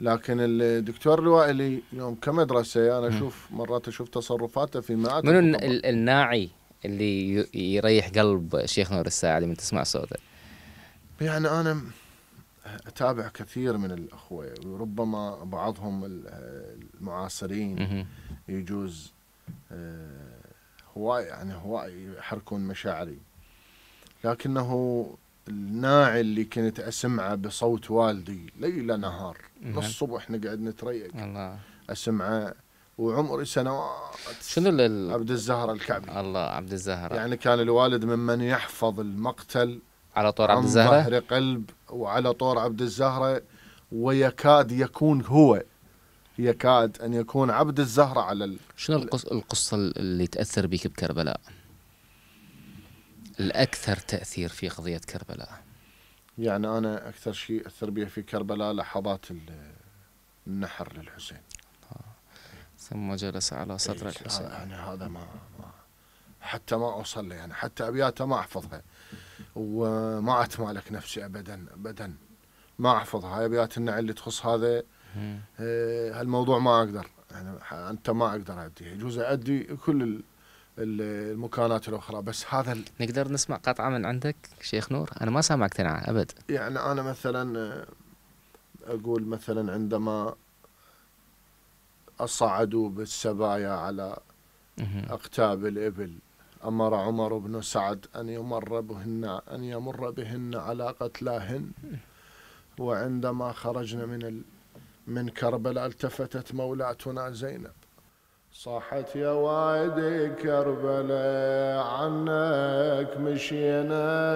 لكن الدكتور الوائلي يوم كمدرسه انا اشوف مرات اشوف تصرفاته في مئات منو الناعي اللي يريح قلب شيخ نور الساعدي من تسمع صوته؟ يعني انا اتابع كثير من الاخوه وربما بعضهم المعاصرين يجوز آه، هواي يعني هواي يحركون مشاعري لكنه الناعي اللي كنت اسمعه بصوت والدي ليل نهار الصبح نعم. نقعد نتريق الله اسمعه وعمري سنوات شنو لل... عبد الزهر الكعبي الله عبد الزهر يعني كان الوالد ممن يحفظ المقتل على طور عبد الزهره ظهر قلب وعلى طور عبد الزهره ويكاد يكون هو يكاد ان يكون عبد الزهره على ال... شنو القصه اللي تاثر بك بكربلاء؟ الأكثر تأثير في قضية كربلاء؟ يعني أنا أكثر شيء أثر بي في كربلاء لحظات النحر للحسين ثم جلس على صدر الحسين يعني هذا ما, حتى ما أوصل له يعني حتى أبياته ما أحفظها وما أتمالك نفسي أبدا أبدا ما أحفظها هاي أبيات النعل اللي تخص هذا إيه، هالموضوع ما أقدر يعني أنت ما أقدر أدي يجوز أدي كل المكانات الاخرى بس هذا ال... نقدر نسمع قطعه من عندك شيخ نور انا ما سامعك تنعى ابد يعني انا مثلا آه، اقول مثلا عندما اصعدوا بالسبايا على اقتاب الابل امر عمر بن سعد ان يمر بهن ان يمر بهن على قتلاهن وعندما خرجنا من ال... من كربلاء التفتت مولاتنا زينب صاحت يا وادي كربلاء عنك مشينا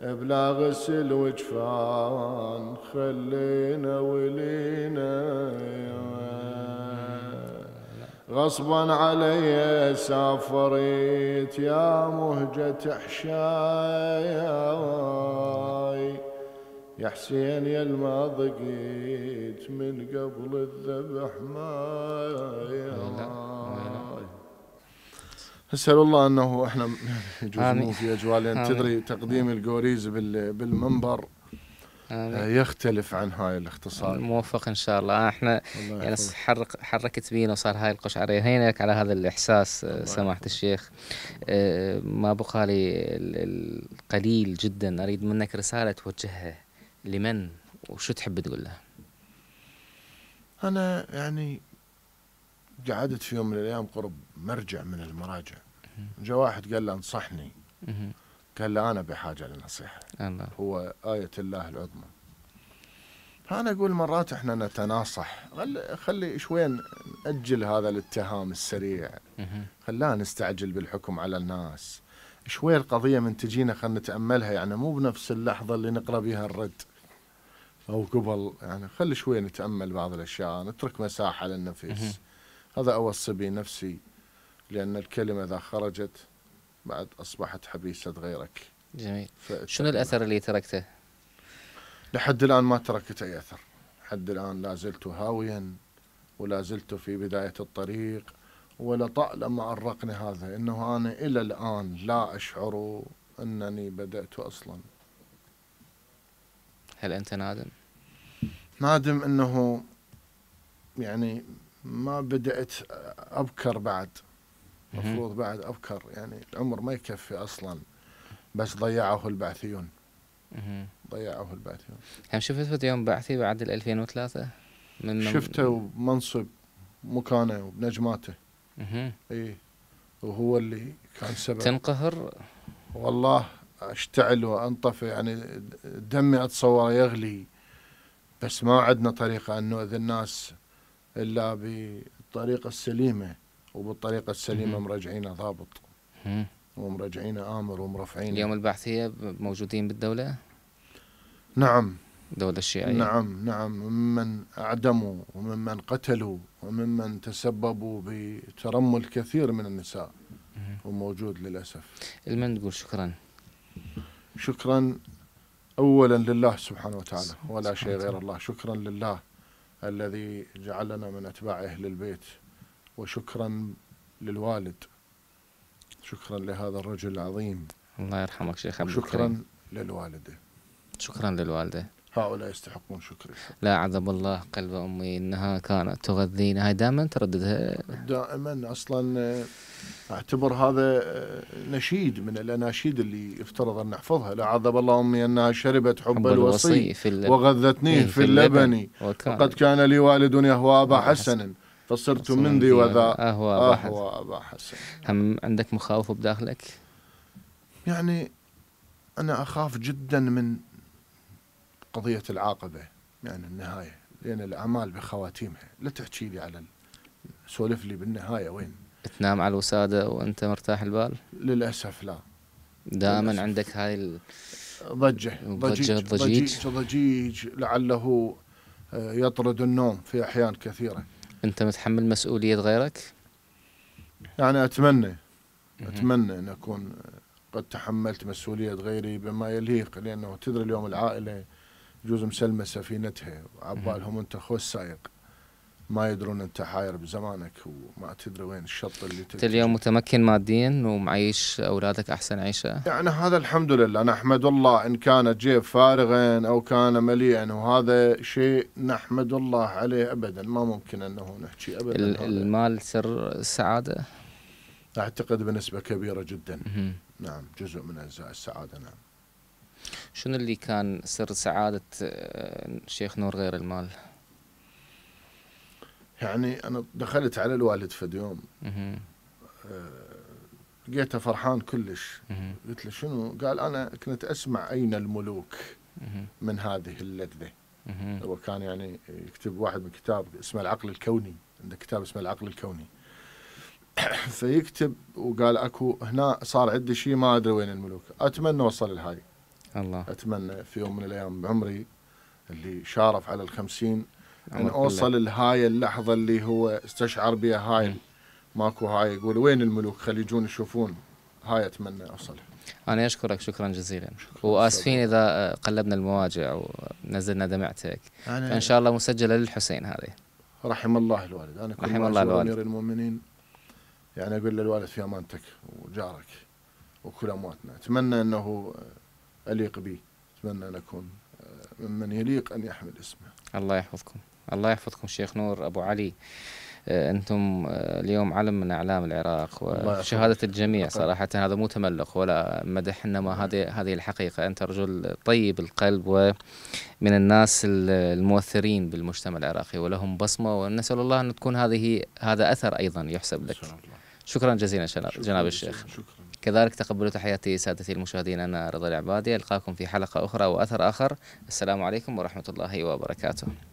بلا غسل وجفان خلينا ولينا غصبا علي سافريت يا مهجة حشاياي يا حسين يا الماضقيت من قبل الذبح ما اسال الله انه احنا يجوز في اجواء لان يعني تدري تقديم القوريز بالمنبر آمين. آه، يختلف عن هاي الاختصار موفق ان شاء الله آه، احنا الله يعني حرك حركت بينا وصار هاي القشعريه يعني هينك على هذا الاحساس آه، سماحه الشيخ ما بقى لي القليل جدا اريد منك رساله توجهها لمن وشو تحب تقول له؟ انا يعني قعدت في يوم من الايام قرب مرجع من المراجع جاء واحد قال له انصحني قال له انا بحاجه لنصيحه هو ايه الله العظمى فانا اقول مرات احنا نتناصح خلي شوي ناجل هذا الاتهام السريع خلانا نستعجل بالحكم على الناس شوي القضيه من تجينا خلينا نتاملها يعني مو بنفس اللحظه اللي نقرا بها الرد او قبل يعني خلي شوي نتامل بعض الاشياء نترك مساحه للنفس هذا اوصي به نفسي لان الكلمه اذا خرجت بعد اصبحت حبيسه غيرك جميل شنو الاثر اللي تركته؟ لحد الان ما تركت اي اثر لحد الان لا زلت هاويا ولا زلت في بدايه الطريق ولطالما أرقني هذا انه انا الى الان لا اشعر انني بدات اصلا هل انت نادم؟ نادم انه يعني ما بدات ابكر بعد المفروض بعد ابكر يعني العمر ما يكفي اصلا بس ضيعه البعثيون ضيعه البعثيون هم شفت فيديو بعثي بعد ال 2003 من شفته ومنصب مكانه وبنجماته اي وهو اللي كان سبب تنقهر والله اشتعل وانطفئ يعني دمي اتصور يغلي بس ما عندنا طريقة أن نؤذي الناس إلا بالطريقة السليمة وبالطريقة السليمة مرجعينه ضابط ومرجعينه آمر ومرفعينه اليوم البعثية موجودين بالدولة؟ نعم الدولة الشيعية نعم نعم ممن أعدموا وممن قتلوا وممن تسببوا بترمل كثير من النساء وموجود للأسف تقول شكرا شكرا أولا لله سبحانه وتعالى ولا شيء غير الله شكرا لله الذي جعلنا من أتباع أهل البيت وشكرا للوالد شكرا لهذا الرجل العظيم الله يرحمك شيخ عبد شكرا للوالده شكرا للوالده هؤلاء يستحقون شكري لا عذب الله قلب امي انها كانت تغذينا هاي دائما ترددها دائما اصلا آه، اعتبر هذا آه، نشيد من الاناشيد اللي يفترض ان نحفظها لا عذب الله امي انها شربت حب, حب الوصي, الوصي وغذتنيه إيه، في, في اللبن وقد كان لي والد يهوى ابا آه، حسن فصرت من ذي وذا اهوى ابا حسن هم عندك مخاوف بداخلك؟ يعني انا اخاف جدا من قضية العاقبة يعني النهاية لأن الأعمال بخواتيمها لا تحكي لي على سولف لي بالنهاية وين تنام على الوسادة وأنت مرتاح البال للأسف لا دائما عندك هاي ال... ضجة ضجيج ضجيج ضجيج لعله آه، يطرد النوم في أحيان كثيرة أنت متحمل مسؤولية غيرك؟ يعني أتمنى أتمنى أن أكون آه، قد تحملت مسؤولية غيري بما يليق لأنه تدري اليوم العائلة بجوز مسلمه سفينتها عبالهم انت خوش سايق ما يدرون انت حاير بزمانك وما تدري وين الشط اللي انت اليوم متمكن ماديا ومعيش اولادك احسن عيشه يعني هذا الحمد لله نحمد الله ان كان جيب فارغا او كان مليئا وهذا شيء نحمد الله عليه ابدا ما ممكن انه نحكي ابدا المال سر السعاده اعتقد بنسبه كبيره جدا نعم جزء من اجزاء السعاده نعم شنو اللي كان سر سعادة الشيخ آه، نور غير المال؟ يعني أنا دخلت على الوالد في يوم آه، لقيته فرحان كلش قلت له شنو؟ قال أنا كنت أسمع أين الملوك من هذه اللذة هو كان يعني يكتب واحد من كتاب اسمه العقل الكوني عنده كتاب اسمه العقل الكوني [coughs] فيكتب وقال اكو هنا صار عندي شيء ما ادري وين الملوك اتمنى اوصل لهاي الله اتمنى في يوم من الايام بعمري اللي شارف على الخمسين ان اوصل لهاي اللحظه اللي هو استشعر بها هاي ماكو هاي يقول وين الملوك خلي يجون يشوفون هاي اتمنى اوصلها انا اشكرك شكرا جزيلا شكرا واسفين اذا قلبنا المواجع ونزلنا دمعتك فان شاء الله مسجله للحسين هذه رحم الله الوالد انا كل رحم الله الوالد امير المؤمنين يعني اقول للوالد في امانتك وجارك وكل امواتنا اتمنى انه أليق به أتمنى أن أكون آه، ممن يليق أن يحمل اسمه الله يحفظكم الله يحفظكم شيخ نور أبو علي آه، انتم آه، اليوم علم من اعلام العراق وشهاده الجميع صراحه هذا مو تملق ولا مدح انما نعم. هذه هذه الحقيقه انت رجل طيب القلب ومن الناس المؤثرين بالمجتمع العراقي ولهم بصمه ونسال الله ان تكون هذه هذا اثر ايضا يحسب لك شكرا جزيلا جناب الشيخ شكرا. كذلك تقبلوا تحياتي سادتي المشاهدين أنا رضا العبادي ألقاكم في حلقة أخرى وأثر آخر السلام عليكم ورحمة الله وبركاته